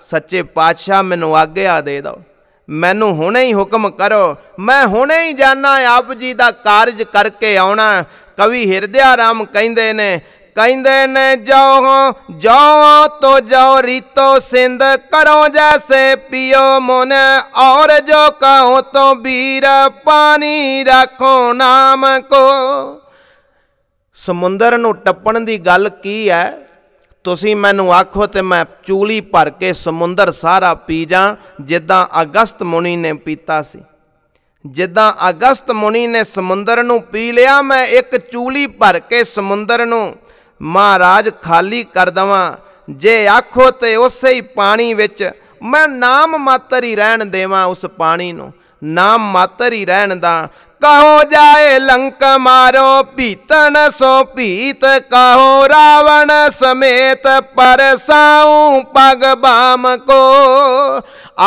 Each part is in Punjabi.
ਸੱਚੇ ਪਾਤਸ਼ਾਹ ਮੈਨੂੰ ਆਗਿਆ ਦੇ ਦੋ ਮੈਨੂੰ ਹੁਣੇ ਹੀ ਹੁਕਮ ਕਰੋ ਮੈਂ ਹੁਣੇ ਹੀ ਜਾਣਾ ਆਪ ਜੀ ਦਾ ਕਾਰਜ ਕਰਕੇ ਆਉਣਾ ਕਵੀ ਹਿਰਦਿਆ ਰਾਮ ਕਹਿੰਦੇ ਨੇ ਕਹਿੰਦੇ ਨੇ ਜੋ ਜੋ ਤੋ ਜੋ ਰੀਤੋ ਸਿੰਧ ਕਰੋ ਜੈਸੇ ਪਿਓ ਮਨ ਔਰ ਜੋ ਕਹੋ ਤੋ ਵੀਰ ਪਾਣੀ ਰੱਖੋ ਨਾਮ ਕੋ ਸਮੁੰਦਰ ਨੂੰ ਟੱਪਣ ਦੀ ਗੱਲ ਕੀ ਹੈ ਤੁਸੀਂ ਮੈਨੂੰ ਆਖੋ ਤੇ ਮੈਂ ਚੂਲੀ ਭਰ ਕੇ ਸਮੁੰਦਰ ਸਾਰਾ ਪੀ ਜਾ ਜਿੱਦਾਂ ਅਗਸਤ ਮੁਨੀ ਨੇ ਪੀਤਾ ਸੀ ਜਿੱਦਾਂ ਅਗਸਤ ਮੁਨੀ ਨੇ ਸਮੁੰਦਰ ਨੂੰ ਪੀ ਲਿਆ ਮੈਂ ਇੱਕ ਚੂਲੀ ਭਰ ਕੇ ਸਮੁੰਦਰ ਨੂੰ ਮਹਾਰਾਜ ਖਾਲੀ ਕਰ ਦਵਾਂ ਜੇ ਆਖੋ ਤੇ ਉਸੇ ਹੀ ਪਾਣੀ ਵਿੱਚ ਮੈਂ ਨਾਮ ਮਾਤਰ ਹੀ ਰਹਿਣ ਦੇਵਾਂ ਉਸ ਪਾਣੀ ਨੂੰ ਨਾਮ ਮਾਤਰ ਹੀ ਰਹਿਣ ਦਾ ਕਹੋ ਜਾਏ ਲੰਕ ਮਾਰੋ ਭੀਤਨ ਸੋ ਭੀਤ ਕਹੋ ਰਾਵਣ ਸਮੇਤ ਪਰਸਾਉ ਪਗ ਬਾਮ ਕੋ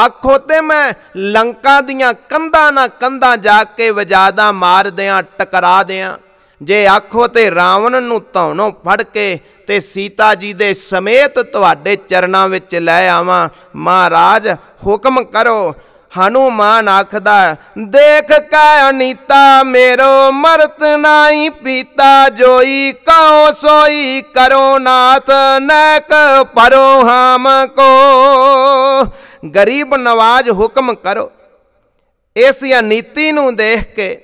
ਆਖੋ ਤੇ ਮੈਂ ਲੰਕਾ ਦੀਆਂ ਕੰਧਾਂ ਨਾ ਕੰਧਾਂ ਜਾ ਕੇ ਵਜਾਦਾ ਮਾਰ ਦਿਆਂ ਟਕਰਾ ਦਿਆਂ ਜੇ ਆਖੋ ਤੇ ਰਾਵਣ ਨੂੰ ਧੌਣੋਂ ਫੜ ਕੇ ਤੇ ਸੀਤਾ ਜੀ ਦੇ ਸਮੇਤ ਤੁਹਾਡੇ ਚਰਨਾਂ ਵਿੱਚ ਲੈ ਆਵਾਂ ਮਹਾਰਾਜ ਹੁਕਮ ਕਰੋ ਹਨੂਮਾਨ ਆਖਦਾ ਦੇਖ ਕੈ ਅਨੀਤਾ ਮੇਰੋ ਮਰਤ ਨਾਈ ਪੀਤਾ ਜੋਈ ਕਉ ਸੋਈ ਕਰੋ ਨਾਥ ਨੈਕ ਪਰੋ ਹਾਮ ਕੋ ਗਰੀਬ ਨਵਾਜ ਹੁਕਮ ਕਰੋ ਇਸ ਯਾ ਨੀਤੀ ਨੂੰ ਦੇਖ ਕੇ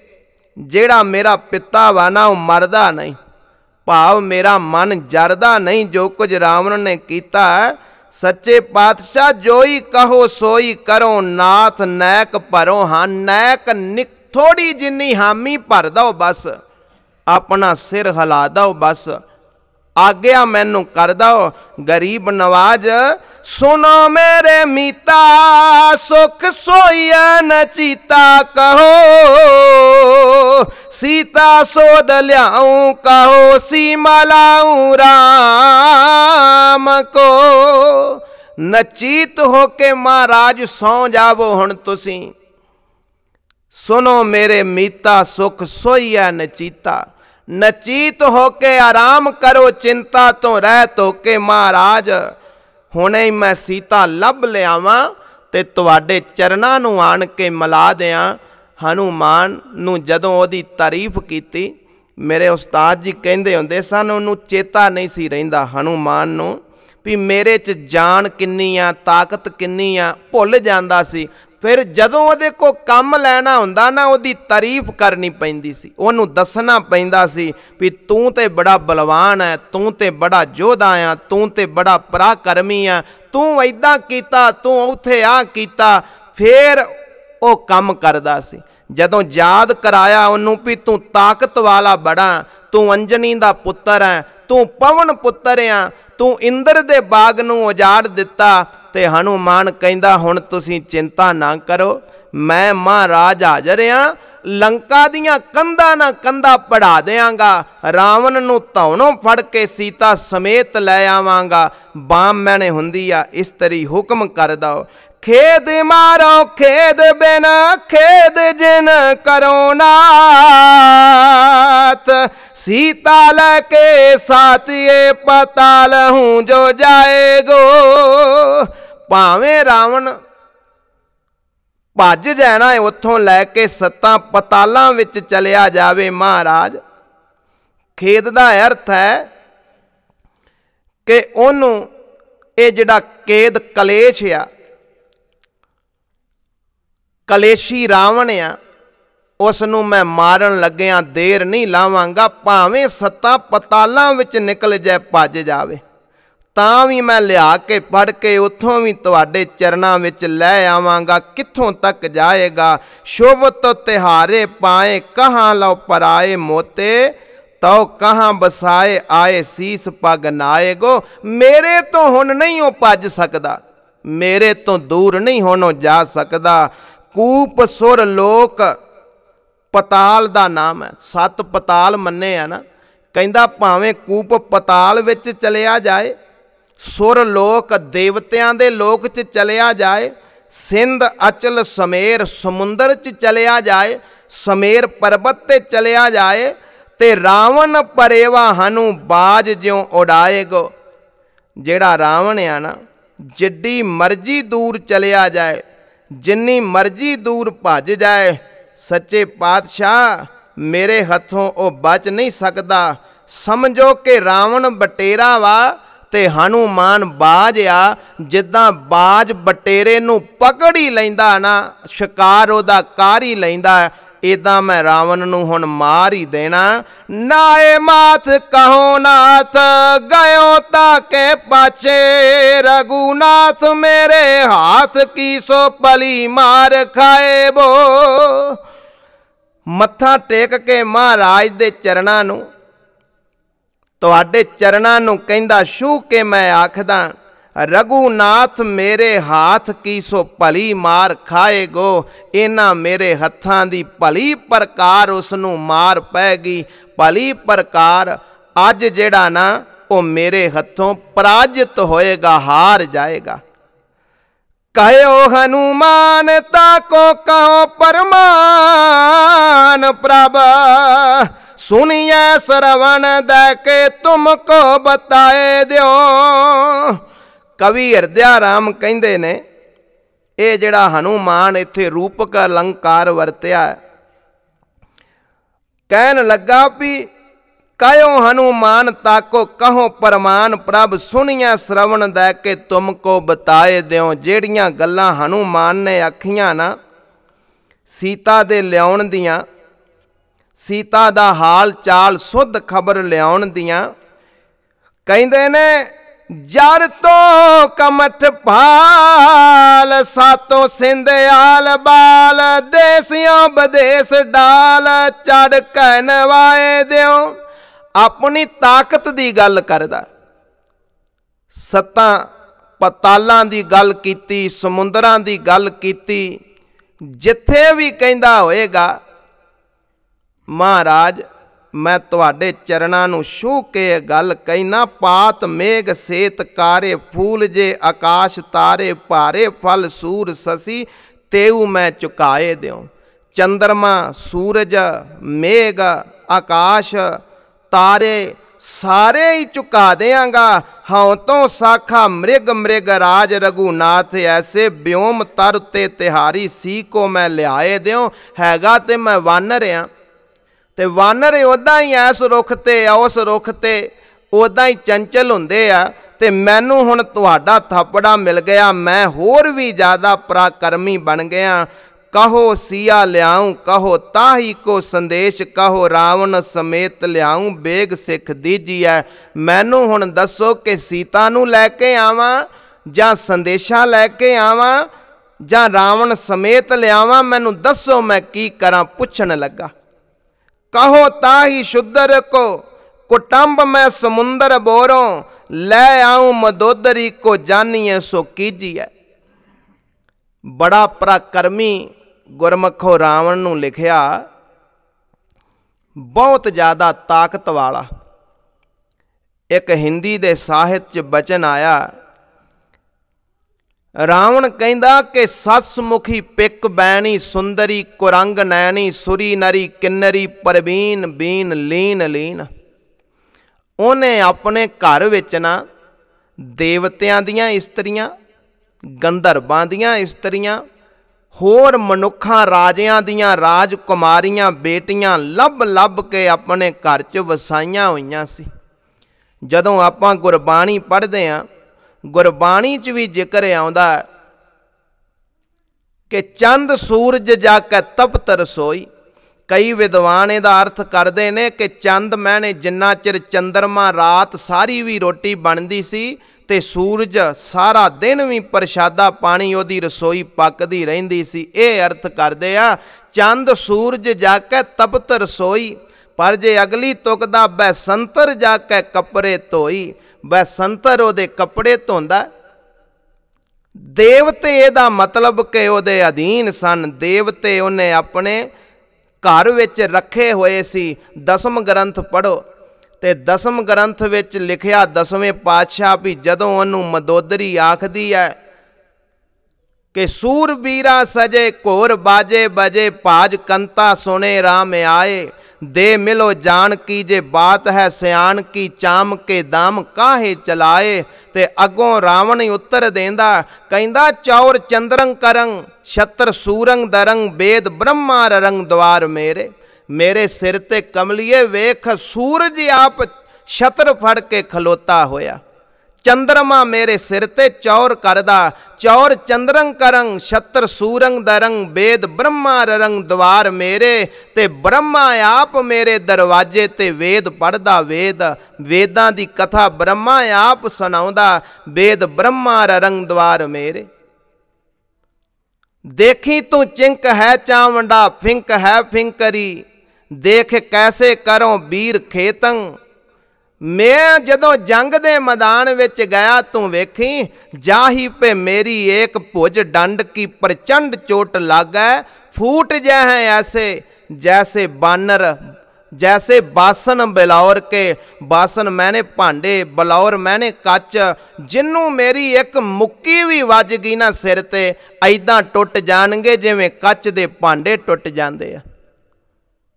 ਜਿਹੜਾ ਮੇਰਾ ਪਿਤਾ ਵਾ ਨਾ ਉਹ ਮਰਦਾ ਨਹੀਂ ਭਾਵ ਮੇਰਾ ਮਨ ਜਰਦਾ ਨਹੀਂ ਜੋ ਕੁਝ ਰਾਵਣ ਨੇ ਕੀਤਾ ਸੱਚੇ ਪਾਤਸ਼ਾਹ ਜੋਈ ਕਹੋ ਸੋਈ ਕਰੋ ਨਾਥ ਨੈਕ ਭਰੋ ਹਾਂ ਨੈਕ ਨਿਕ ਥੋੜੀ ਜਿੰਨੀ ਹਾਮੀ ਭਰ ਦੋ ਬਸ ਆਪਣਾ ਸਿਰ ਹਿਲਾ ਦੋ ਬਸ ਆਗਿਆ ਮੈਨੂੰ ਕਰਦਾ ਗਰੀਬ ਨਵਾਜ ਸੁਨੋ ਮੇਰੇ ਮੀਤਾ ਸੁਖ ਨ ਨਚੀਤਾ ਕਹੋ ਸੀਤਾ ਸੋਦ ਲਿਆਉ ਕਹੋ ਸੀ ਲਾਉ ਰਾਮ ਕੋ ਨਚੀਤ ਹੋ ਕੇ ਮਹਾਰਾਜ ਸੌ ਜਾਵੋ ਹੁਣ ਤੁਸੀਂ ਸੁਨੋ ਮੇਰੇ ਮੀਤਾ ਸੁਖ ਨ ਨਚੀਤਾ ਨਚੀਤ ਹੋ ਕੇ ਆਰਾਮ ਕਰੋ ਚਿੰਤਾ ਤੋਂ ਰਹਿ ਕੇ ਮਹਾਰਾਜ ਹੁਣੇ ਮੈਂ ਸੀਤਾ ਲੱਭ ਲਿਆਵਾਂ ਤੇ ਤੁਹਾਡੇ ਚਰਨਾਂ ਨੂੰ ਆਣ ਕੇ ਮਲਾ ਦਿਆਂ ਹਨੂਮਾਨ ਨੂੰ ਜਦੋਂ ਉਹਦੀ ਤਾਰੀਫ ਕੀਤੀ ਮੇਰੇ ਉਸਤਾਦ ਜੀ ਕਹਿੰਦੇ ਹੁੰਦੇ ਸਨ ਉਹਨੂੰ ਚੇਤਾ ਨਹੀਂ ਸੀ ਰਹਿੰਦਾ ਹਨੂਮਾਨ ਨੂੰ ਵੀ ਮੇਰੇ 'ਚ ਜਾਨ ਕਿੰਨੀ ਆ ਤਾਕਤ ਕਿੰਨੀ ਆ ਭੁੱਲ ਜਾਂਦਾ ਸੀ ਫਿਰ ਜਦੋਂ ਉਹਦੇ ਕੋ ਕੰਮ ਲੈਣਾ ਹੁੰਦਾ ਨਾ ਉਹਦੀ ਤਾਰੀਫ ਕਰਨੀ ਪੈਂਦੀ ਸੀ ਉਹਨੂੰ ਦੱਸਣਾ ਪੈਂਦਾ ਸੀ ਵੀ ਤੂੰ ਤੇ ਬੜਾ ਬਲਵਾਨ ਐ ਤੂੰ ਤੇ ਬੜਾ ਜੋਧਾ ਆ ਤੂੰ ਤੇ ਬੜਾ ਪਰਾਕਰਮੀ ਆ ਤੂੰ ਐਦਾਂ ਕੀਤਾ ਤੂੰ ਉੱਥੇ ਆ ਕੀਤਾ ਫਿਰ ਉਹ ਕੰਮ ਕਰਦਾ ਸੀ ਜਦੋਂ ਯਾਦ ਕਰਾਇਆ ਉਹਨੂੰ ਵੀ ਤੂੰ ਤਾਕਤ ਵਾਲਾ ਬੜਾ ਤੂੰ ਅੰਜਨੀ ਦਾ ਪੁੱਤਰ ਐ ਤੂੰ ਪਵਨ ਪੁੱਤਰ ਆ ਤੂੰ ਇੰਦਰ ਦੇ ਬਾਗ ਨੂੰ ਉਜਾੜ ਦਿੱਤਾ ਤੇ ਹਨੂਮਾਨ ਕਹਿੰਦਾ ਹੁਣ ਤੁਸੀਂ ਚਿੰਤਾ ਨਾ ਕਰੋ ਮੈਂ ਮਹਾਰਾਜ ਹਾਜ਼ਰ ਆ ਲੰਕਾ ਦੀਆਂ ਕੰਧਾਂ ਨਾ ਕੰਧਾ ਪੜਾ ਦੇਵਾਂਗਾ ਰਾਵਣ ਨੂੰ ਧੌਣੋਂ ਫੜ ਕੇ ਸੀਤਾ ਸਮੇਤ ਲੈ ਆਵਾਂਗਾ ਬਾਮ ਮੈਨੇ ਹੁੰਦੀ ਆ ਇਸਤਰੀ ਹੁਕਮ ਕਰਦਾ ਖੇਦ ਮਾਰੋ ਖੇਦ ਬਿਨ ਖੇਦ ਜਿਨ ਕਰੋਨਾਤ ਸੀਤਾ ਲੈ ਕੇ ਸਾਥੀਏ ਪਤਾਲ ਹੂੰ ਜੋ ਜਾਏਗੋ ਭਾਵੇਂ ਰਾਵਣ ਭੱਜ ਜਾਣਾ ਹੈ ਉੱਥੋਂ ਲੈ ਕੇ ਸੱਤਾਂ ਪਤਾਲਾਂ ਵਿੱਚ ਚਲਿਆ ਜਾਵੇ ਮਹਾਰਾਜ ਖੇਦ ਦਾ ਅਰਥ ਹੈ ਕਿ ਉਹਨੂੰ ਇਹ ਜਿਹੜਾ ਕੇਦ ਕਲੇਸ਼ ਆ ਕਲੇਸ਼ੀ ਰਾਵਣ ਆ ਉਸ ਨੂੰ ਮੈਂ ਮਾਰਨ ਲੱਗਿਆਂ ਦੇਰ ਨਹੀਂ ਲਾਵਾਂਗਾ ਭਾਵੇਂ ਸੱਤਾ ਪਤਾਲਾਂ ਵਿੱਚ ਨਿਕਲ ਜਾਏ ਭੱਜ ਜਾਵੇ ਤਾਂ ਵੀ ਮੈਂ ਲਿਆ ਕੇ ਪੜ ਕੇ ਉੱਥੋਂ ਵੀ ਤੁਹਾਡੇ ਚਰਨਾਂ ਵਿੱਚ ਲੈ ਆਵਾਂਗਾ ਕਿੱਥੋਂ ਤੱਕ ਜਾਏਗਾ ਸ਼ੋਭਤ ਤਿਹਾਰੇ ਪਾਏ ਕਹਾਂ ਲਓ ਪਰਾਏ ਮੋਤੇ ਤਉ ਕਹਾਂ ਬਸਾਏ ਆਏ ਸੀਸ ਪਗ ਨਾਏਗੋ ਮੇਰੇ ਤੋਂ ਹੁਣ ਨਹੀਂ ਉਹ ਭੱਜ ਸਕਦਾ ਮੇਰੇ ਤੋਂ ਦੂਰ ਨਹੀਂ ਹੁਣ ਉਹ ਜਾ ਸਕਦਾ ਕੂਪ ਸੁਰ ਲੋਕ ਪਤਾਲ ਦਾ ਨਾਮ ਹੈ ਸਤ ਪਤਾਲ ਮੰਨੇ ਆ ਨਾ ਕਹਿੰਦਾ ਭਾਵੇਂ ਕੂਪ ਪਤਾਲ ਵਿੱਚ ਚਲਿਆ ਜਾਏ ਸੁਰ ਲੋਕ ਦੇਵਤਿਆਂ ਦੇ ਲੋਕ 'ਚ ਚਲਿਆ ਜਾਏ ਸਿੰਧ ਅਚਲ ਸਮੇਰ ਸਮੁੰਦਰ 'ਚ ਚਲਿਆ ਜਾਏ ਸਮੇਰ ਪਰਬਤ ਤੇ ਚਲਿਆ ਜਾਏ ਤੇ ਰਾਵਣ ਪਰੇਵਾ ਹਨੂ ਬਾਜ ਜਿਉ ਉਡਾਏਗੋ ਜਿਹੜਾ ਰਾਵਣ ਆ ਨਾ ਜਿੱਡੀ ਮਰਜ਼ੀ ਦੂਰ ਚਲਿਆ ਜਾਏ ਜਿੰਨੀ ਮਰਜ਼ੀ ਦੂਰ ਭੱਜ ਜਾਏ ਸੱਚੇ ਪਾਤਸ਼ਾਹ ਮੇਰੇ ਹੱਥੋਂ ਉਹ ਬਚ ਨਹੀਂ ਸਕਦਾ ਸਮਝੋ ਕਿ ਰਾਵਣ ਬਟੇਰਾ ਵਾ ਤੇ ਹਨੂਮਾਨ ਬਾਜ ਆ ਜਿੱਦਾਂ ਬਾਜ ਬਟੇਰੇ ਨੂੰ ਪਕੜ ਹੀ ਲੈਂਦਾ ਨਾ ਸ਼ਿਕਾਰ ਉਹਦਾ ਕਾਰ ਹੀ ਲੈਂਦਾ ਇਦਾਂ ਮੈਂ ਰਾਵਣ ਨੂੰ ਹੁਣ ਮਾਰ ਹੀ ਦੇਣਾ ਨਾਏ ਮਾਥ ਕਹੋ ਨਾਥ ਗਇਓ ਤਾਂ ਕੇ ਪਾਛੇ ਰਗੂਨਾਥ ਮੇਰੇ ਹੱਥ ਕੀ ਸੋ ਪਲੀ ਮਾਰ ਖਾਏ ਬੋ ਮੱਥਾ ਟੇਕ ਕੇ ਮਹਾਰਾਜ ਦੇ ਚਰਨਾਂ ਨੂੰ ਤੁਹਾਡੇ ਚਰਨਾਂ ਨੂੰ ਕਹਿੰਦਾ ਛੂ ਕੇ ਮੈਂ ਆਖਦਾ ਰਗੂਨਾਥ ਮੇਰੇ ਹੱਥ ਕੀ ਸੋ ਭਲੀ ਮਾਰ ਖਾਏਗੋ ਇਹਨਾਂ ਮੇਰੇ ਹੱਥਾਂ ਦੀ ਭਲੀ ਪ੍ਰਕਾਰ ਉਸ ਨੂੰ ਮਾਰ ਪੈਗੀ ਭਲੀ ਪ੍ਰਕਾਰ ਅੱਜ ਜਿਹੜਾ ਨਾ ਉਹ ਮੇਰੇ ਹੱਥੋਂ ਪਰਾਜਿਤ ਹੋਏਗਾ ਹਾਰ ਜਾਏਗਾ ਕਹਿਓ ਹਨੂਮਾਨ ਤਾ ਕੋ ਕਹੋ ਪਰਮਾਨ ਪ੍ਰਭ ਸੁਣੀਐ ਸਰਵਣ ਦੇ ਕੇ ਤੁਮ ਕੋ ਬਤਾਏ ਦਿਓ ਕਵੀ ਹਰਦਿਆ ਰਾਮ ਕਹਿੰਦੇ ਨੇ ਇਹ ਜਿਹੜਾ ਹਨੂਮਾਨ ਇੱਥੇ ਰੂਪਕ ਅਲੰਕਾਰ ਵਰਤਿਆ ਕਹਿਣ ਲੱਗਾ ਵੀ ਕਾਇਓ ਹਨੂਮਾਨ ਤਾਕੋ ਕਹੋ ਪਰਮਾਨ ਪ੍ਰਭ ਸੁਣੀਆਂ ਸ਼ਰਵਣ ਦੇ ਕੇ ਤੁਮ ਕੋ ਬਤਾਏ ਦਿਓ ਜਿਹੜੀਆਂ ਗੱਲਾਂ ਹਨੂਮਾਨ ਨੇ ਆਖੀਆਂ ਨਾ ਸੀਤਾ ਦੇ ਲਿਆਉਣ ਦੀਆਂ ਸੀਤਾ ਦਾ ਹਾਲ ਚਾਲ ਸੁੱਧ ਖਬਰ ਲਿਆਉਣ ਦੀਆਂ ਕਹਿੰਦੇ ਨੇ ਜਰ ਤੋਂ ਕਮਠ ਭਾਲ ਸਾਤੋਂ ਸਿੰਧ ਆਲ ਬਾਲ ਦੇਸਿਆਂ ਬਦੇਸ ਡਾਲ ਚੜ ਕਨਵਾਏ ਦਿਓ ਆਪਣੀ ਤਾਕਤ ਦੀ ਗੱਲ ਕਰਦਾ ਸਤਾਂ ਪਤਾਲਾਂ ਦੀ ਗੱਲ ਕੀਤੀ ਸਮੁੰਦਰਾਂ ਦੀ ਗੱਲ ਕੀਤੀ ਜਿੱਥੇ ਵੀ ਕਹਿੰਦਾ ਹੋਏਗਾ ਮਹਾਰਾਜ ਮੈਂ ਤੁਹਾਡੇ ਚਰਨਾਂ ਨੂੰ ਛੂ ਕੇ ਗੱਲ ਕਹਿਣਾ ਪਾਤ ਮੇਗ ਸੇਤ ਕਾਰੇ ਫੂਲ ਜੇ ਆਕਾਸ਼ ਤਾਰੇ ਭਾਰੇ ਫਲ ਸੂਰ ਸਸੀ ਤੇਉ ਮੈਂ ਚੁਕਾਏ ਦਿਉ ਚੰਦਰਮਾ ਸੂਰਜ ਮੇਗ ਆਕਾਸ਼ ਤਾਰੇ ਸਾਰੇ ਹੀ ਚੁਕਾ ਦੇਵਾਂਗਾ ਹਉ ਤੋਂ ਸਾਖਾ ਮ੍ਰਿਗ ਮ੍ਰਿਗ ਰਾਜ ਰਗੂਨਾਥ ਐਸੇ ਬਿਉਮ ਤਰ ਤੇ ਤਿਹਾਰੀ ਸੀ ਕੋ ਮੈਂ ਲਿਆਏ ਦਿਉ ਹੈਗਾ ਤੇ ਮੈਂ ਵਨ ਰਿਆਂ ਤੇ ਵਾਨਰ ਉਦਾਂ ਹੀ ਐਸ ਰੁੱਖ ਤੇ ਉਸ ਰੁੱਖ ਤੇ ਉਦਾਂ ਹੀ ਚੰਚਲ ਹੁੰਦੇ ਆ ਤੇ ਮੈਨੂੰ ਹੁਣ ਤੁਹਾਡਾ ਥਾਪੜਾ ਮਿਲ ਗਿਆ ਮੈਂ ਹੋਰ ਵੀ ਜ਼ਿਆਦਾ ਪ੍ਰਾਕਰਮੀ ਬਣ ਗਿਆ ਕਹੋ ਸੀਆ ਲਿਆਉ ਕਹੋ ਤਾਹੀ ਕੋ ਸੰਦੇਸ਼ ਕਹੋ ਰਾਵਣ ਸਮੇਤ ਲਿਆਉ ਬੇਗ ਸਿੱਖ ਦੀਜੀਐ ਮੈਨੂੰ ਹੁਣ ਦੱਸੋ ਕਿ ਸੀਤਾ ਨੂੰ ਲੈ ਕੇ ਆਵਾਂ ਜਾਂ ਸੰਦੇਸ਼ਾ ਲੈ ਕੇ ਆਵਾਂ ਜਾਂ ਰਾਵਣ ਸਮੇਤ ਲਿਆਵਾਂ ਮੈਨੂੰ ਦੱਸੋ ਮੈਂ ਕੀ ਕਰਾਂ ਪੁੱਛਣ ਲੱਗਾ ਕਹੋ ਤਾਹੀ ਸ਼ੁੱਧਰ ਕੋ ਕੁਟੰਬ ਮੈਂ ਸਮੁੰਦਰ ਬੋਰੋਂ ਲੈ ਆਉ ਮਦੋਦਰੀ ਕੋ ਜਾਨੀਏ ਸੋ ਕੀਜੀਐ ਬੜਾ ਪ੍ਰਕਰਮੀ ਗੁਰਮਖੋ ਰਾਵਣ ਨੂੰ ਲਿਖਿਆ ਬਹੁਤ ਜ਼ਿਆਦਾ ਤਾਕਤ ਵਾਲਾ ਇੱਕ ਹਿੰਦੀ ਦੇ ਸਾਹਿਤ 'ਚ ਬਚਨ ਆਇਆ ਰਾਵਣ ਕਹਿੰਦਾ ਕਿ ਸੱਸ ਮੁਖੀ ਪਿੱਕ ਬੈਣੀ ਸੁੰਦਰੀ ਕੁਰੰਗ ਨੈਣੀ ਸੁਰੀ ਨਰੀ ਕਿੰਨਰੀ ਪਰਵੀਨ ਬੀਨ ਲੀਨ ਲੀਨ ਉਹਨੇ ਆਪਣੇ ਘਰ ਵਿੱਚ ਨਾ ਦੇਵਤਿਆਂ ਦੀਆਂ ਇਸਤਰੀਆਂ ਗੰਧਰਵਾਂ ਦੀਆਂ ਇਸਤਰੀਆਂ ਹੋਰ ਮਨੁੱਖਾਂ ਰਾਜਿਆਂ ਦੀਆਂ ਰਾਜਕੁਮਾਰੀਆਂ ਬੇਟੀਆਂ ਲੱਭ ਲੱਭ ਕੇ ਆਪਣੇ ਘਰ 'ਚ ਵਸਾਈਆਂ ਹੋਈਆਂ ਸੀ ਜਦੋਂ ਆਪਾਂ ਗੁਰਬਾਣੀ ਪੜ੍ਹਦੇ ਆਂ ਗੁਰਬਾਣੀ 'ਚ ਵੀ ਜ਼ਿਕਰ ਆਉਂਦਾ ਕਿ ਚੰਦ ਸੂਰਜ ਜਾ ਕੇ ਤਪਤ ਰਸੋਈ ਕਈ ਵਿਦਵਾਨ ਇਹਦਾ ਅਰਥ ਕਰਦੇ ਨੇ ਕਿ ਚੰਦ ਮਹਿਨੇ ਜਿੰਨਾ ਚਿਰ ਚੰਦਰਮਾ ਰਾਤ ਸਾਰੀ ਵੀ ਰੋਟੀ ਬਣਦੀ ਸੀ ਤੇ ਸੂਰਜ ਸਾਰਾ ਦਿਨ ਵੀ ਪ੍ਰਸ਼ਾਦਾ ਪਾਣੀ ਉਹਦੀ ਰਸੋਈ ਪੱਕਦੀ ਰਹਿੰਦੀ ਸੀ ਇਹ ਅਰਥ ਕਰਦੇ ਆ ਚੰਦ ਸੂਰਜ ਜਾ ਕੇ ਤਪਤ ਰਸੋਈ ਪਰ ਜੇ ਅਗਲੀ ਤੁਕ ਦਾ ਬੈਸੰਤਰ ਜਾ ਕੇ ਕਪਰੇ ਧੋਈ ਬਸੰਤਰ ਉਹਦੇ ਕੱਪੜੇ ਧੋਂਦਾ ਦੇਵਤੇ ਇਹਦਾ ਮਤਲਬ ਕਿ ਉਹਦੇ ਅਧੀਨ ਸਨ ਦੇਵਤੇ ਉਹਨੇ ਆਪਣੇ ਘਰ ਵਿੱਚ ਰੱਖੇ ਹੋਏ ਸੀ ਦਸਮ ਗ੍ਰੰਥ ਪੜੋ ਤੇ ਦਸਮ ਗ੍ਰੰਥ ਵਿੱਚ ਲਿਖਿਆ ਦਸਵੇਂ ਪਾਤਸ਼ਾਹ ਵੀ ਜਦੋਂ ਉਹਨੂੰ ਮਦੋਦਰੀ ਆਖਦੀ ਹੈ ਕਿ ਸੂਰਬੀਰਾ ਸਜੇ ਘੋਰ ਬਾਜੇ ਬਜੇ ਭਾਜ ਕੰਤਾ ਸੋਨੇ ਰਾਮ ਆਏ ਦੇ ਮਿਲੋ ਜਾਣ ਕੀ ਜੇ ਬਾਤ ਹੈ ਸਿਆਣ ਕੀ ਚਾਮ ਕੇ ਦਮ ਕਾਹੇ ਚਲਾਏ ਤੇ ਅਗੋਂ ਰਾਵਣ ਉੱਤਰ ਦੇਂਦਾ ਕਹਿੰਦਾ ਚੌਰ ਚੰਦਰੰ ਕਰੰ ਛਤਰ ਸੂਰੰ ਦਰੰ ਬੇਦ ਬ੍ਰਹਮਾ ਰੰਗ ਦਵਾਰ ਮੇਰੇ ਮੇਰੇ ਸਿਰ ਤੇ ਕਮਲੀਏ ਵੇਖ ਸੂਰਜ ਆਪ ਛਤਰ ਫੜ ਕੇ ਖਲੋਤਾ ਹੋਇਆ ਚੰਦਰਮਾ ਮੇਰੇ ਸਿਰ ਤੇ ਚੌਰ ਕਰਦਾ ਚੌਰ ਚੰਦਰੰ ਕਰੰ ਛਤਰ ਸੂਰੰ ਦਰੰ ਵੇਦ ਬ੍ਰਹਮਾ ਰੰਗ ਦਵਾਰ ਮੇਰੇ ਤੇ ਬ੍ਰਹਮਾ ਆਪ ਮੇਰੇ ਦਰਵਾਜੇ ਤੇ ਵੇਦ ਪੜਦਾ ਵੇਦ ਵੇਦਾਂ ਦੀ ਕਥਾ ਬ੍ਰਹਮਾ ਆਪ ਸੁਣਾਉਂਦਾ ਵੇਦ ਬ੍ਰਹਮਾ ਰੰਗ ਦਵਾਰ ਮੇਰੇ ਦੇਖੀ ਤੂੰ ਚਿੰਕ ਹੈ ਚਾਵੰਡਾ ਫਿੰਕ ਹੈ ਫਿੰਕਰੀ ਦੇਖ ਕੈਸੇ ਕਰੋ ਵੀਰ ਖੇਤੰ ਮੈਂ ਜਦੋਂ ਜੰਗ ਦੇ ਮੈਦਾਨ ਵਿੱਚ ਗਿਆ ਤੂੰ ਵੇਖੀ ਜਾਹੀ ਪੇ ਮੇਰੀ ਏਕ ਭੁਜ ਡੰਡ ਕੀ ਪ੍ਰਚੰਡ ਚੋਟ ਲੱਗੈ ਫੂਟ ਜਹ ਐਸੇ ਜੈਸੇ ਬਾਨਰ ਜੈਸੇ ਬਾਸਨ ਬਲੌਰ ਕੇ ਬਾਸਨ ਮੈਨੇ ਭਾਂਡੇ ਬਲੌਰ ਮੈਨੇ ਕੱਚ ਜਿੰਨੂੰ ਮੇਰੀ ਇੱਕ ਮੁੱਕੀ ਵੀ ਵੱਜ ਗਈ ਨਾ ਸਿਰ ਤੇ ਐਦਾਂ ਟੁੱਟ ਜਾਣਗੇ ਜਿਵੇਂ ਕੱਚ ਦੇ ਭਾਂਡੇ ਟੁੱਟ ਜਾਂਦੇ ਆ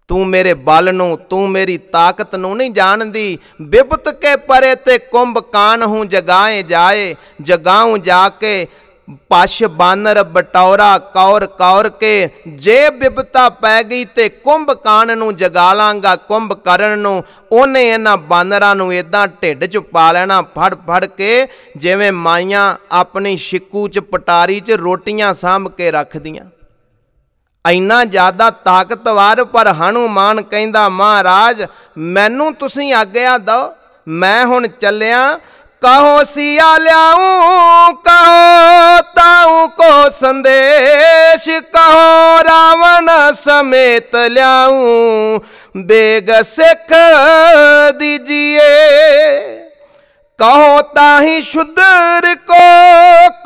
ਤੂੰ ਮੇਰੇ ਬਲ ਨੂੰ ਤੂੰ ਮੇਰੀ ਤਾਕਤ ਨੂੰ ਨਹੀਂ ਜਾਣਦੀ ਬਿਪਤ ਕੇ ਪਰੇ ਤੇ ਕੁੰਭ ਕਾਨ ਹੂੰ ਜਗਾਏ ਜਾਏ ਜਗਾਉ ਜਾ ਕੇ ਪਾਸ਼ ਬਾਨਰ ਬਟੌਰਾ ਕੌਰ ਕੌਰ ਕੇ ਜੇ ਬਿਪਤਾ ਪੈ ਗਈ ਤੇ ਕੁੰਭ ਕਾਨ ਨੂੰ ਜਗਾ ਲਾਂਗਾ ਕੁੰਭ ਕਰਨ ਨੂੰ ਉਹਨੇ ਇਹਨਾਂ ਬਾਨਰਾਂ ਨੂੰ ਇਦਾਂ ਢਿੱਡ 'ਚ ਪਾ ਲੈਣਾ ਫੜ ਫੜ ਕੇ ਜਿਵੇਂ ਮਾਈਆਂ ਆਪਣੀ ਸ਼ਿੱਕੂ 'ਚ ਪਟਾਰੀ 'ਚ ਰੋਟੀਆਂ ਸਾਂਭ ਕੇ ਰੱਖਦੀਆਂ ਇੰਨਾ ਜ਼ਿਆਦਾ ਤਾਕਤਵਰ ਪਰ ਹਨੂਮਾਨ ਕਹਿੰਦਾ ਮਹਾਰਾਜ ਮੈਨੂੰ ਤੁਸੀਂ ਆਗਿਆ ਦਿਓ ਮੈਂ ਹੁਣ ਚੱਲਿਆ ਕਹੋ ਸਿਆ ਲਿਆਉ ਕਹੋ ਤਾਉ ਕੋ ਸੰਦੇਸ਼ ਕਹੋ ਰਾਵਣ ਸਮੇਤ ਲਿਆਉ ਬੇਗ ਸਿੱਖ ਦਿਜੀਏ ਕਹੋ ਤਾਹੀ ਸ਼ੁਦਰ ਕੋ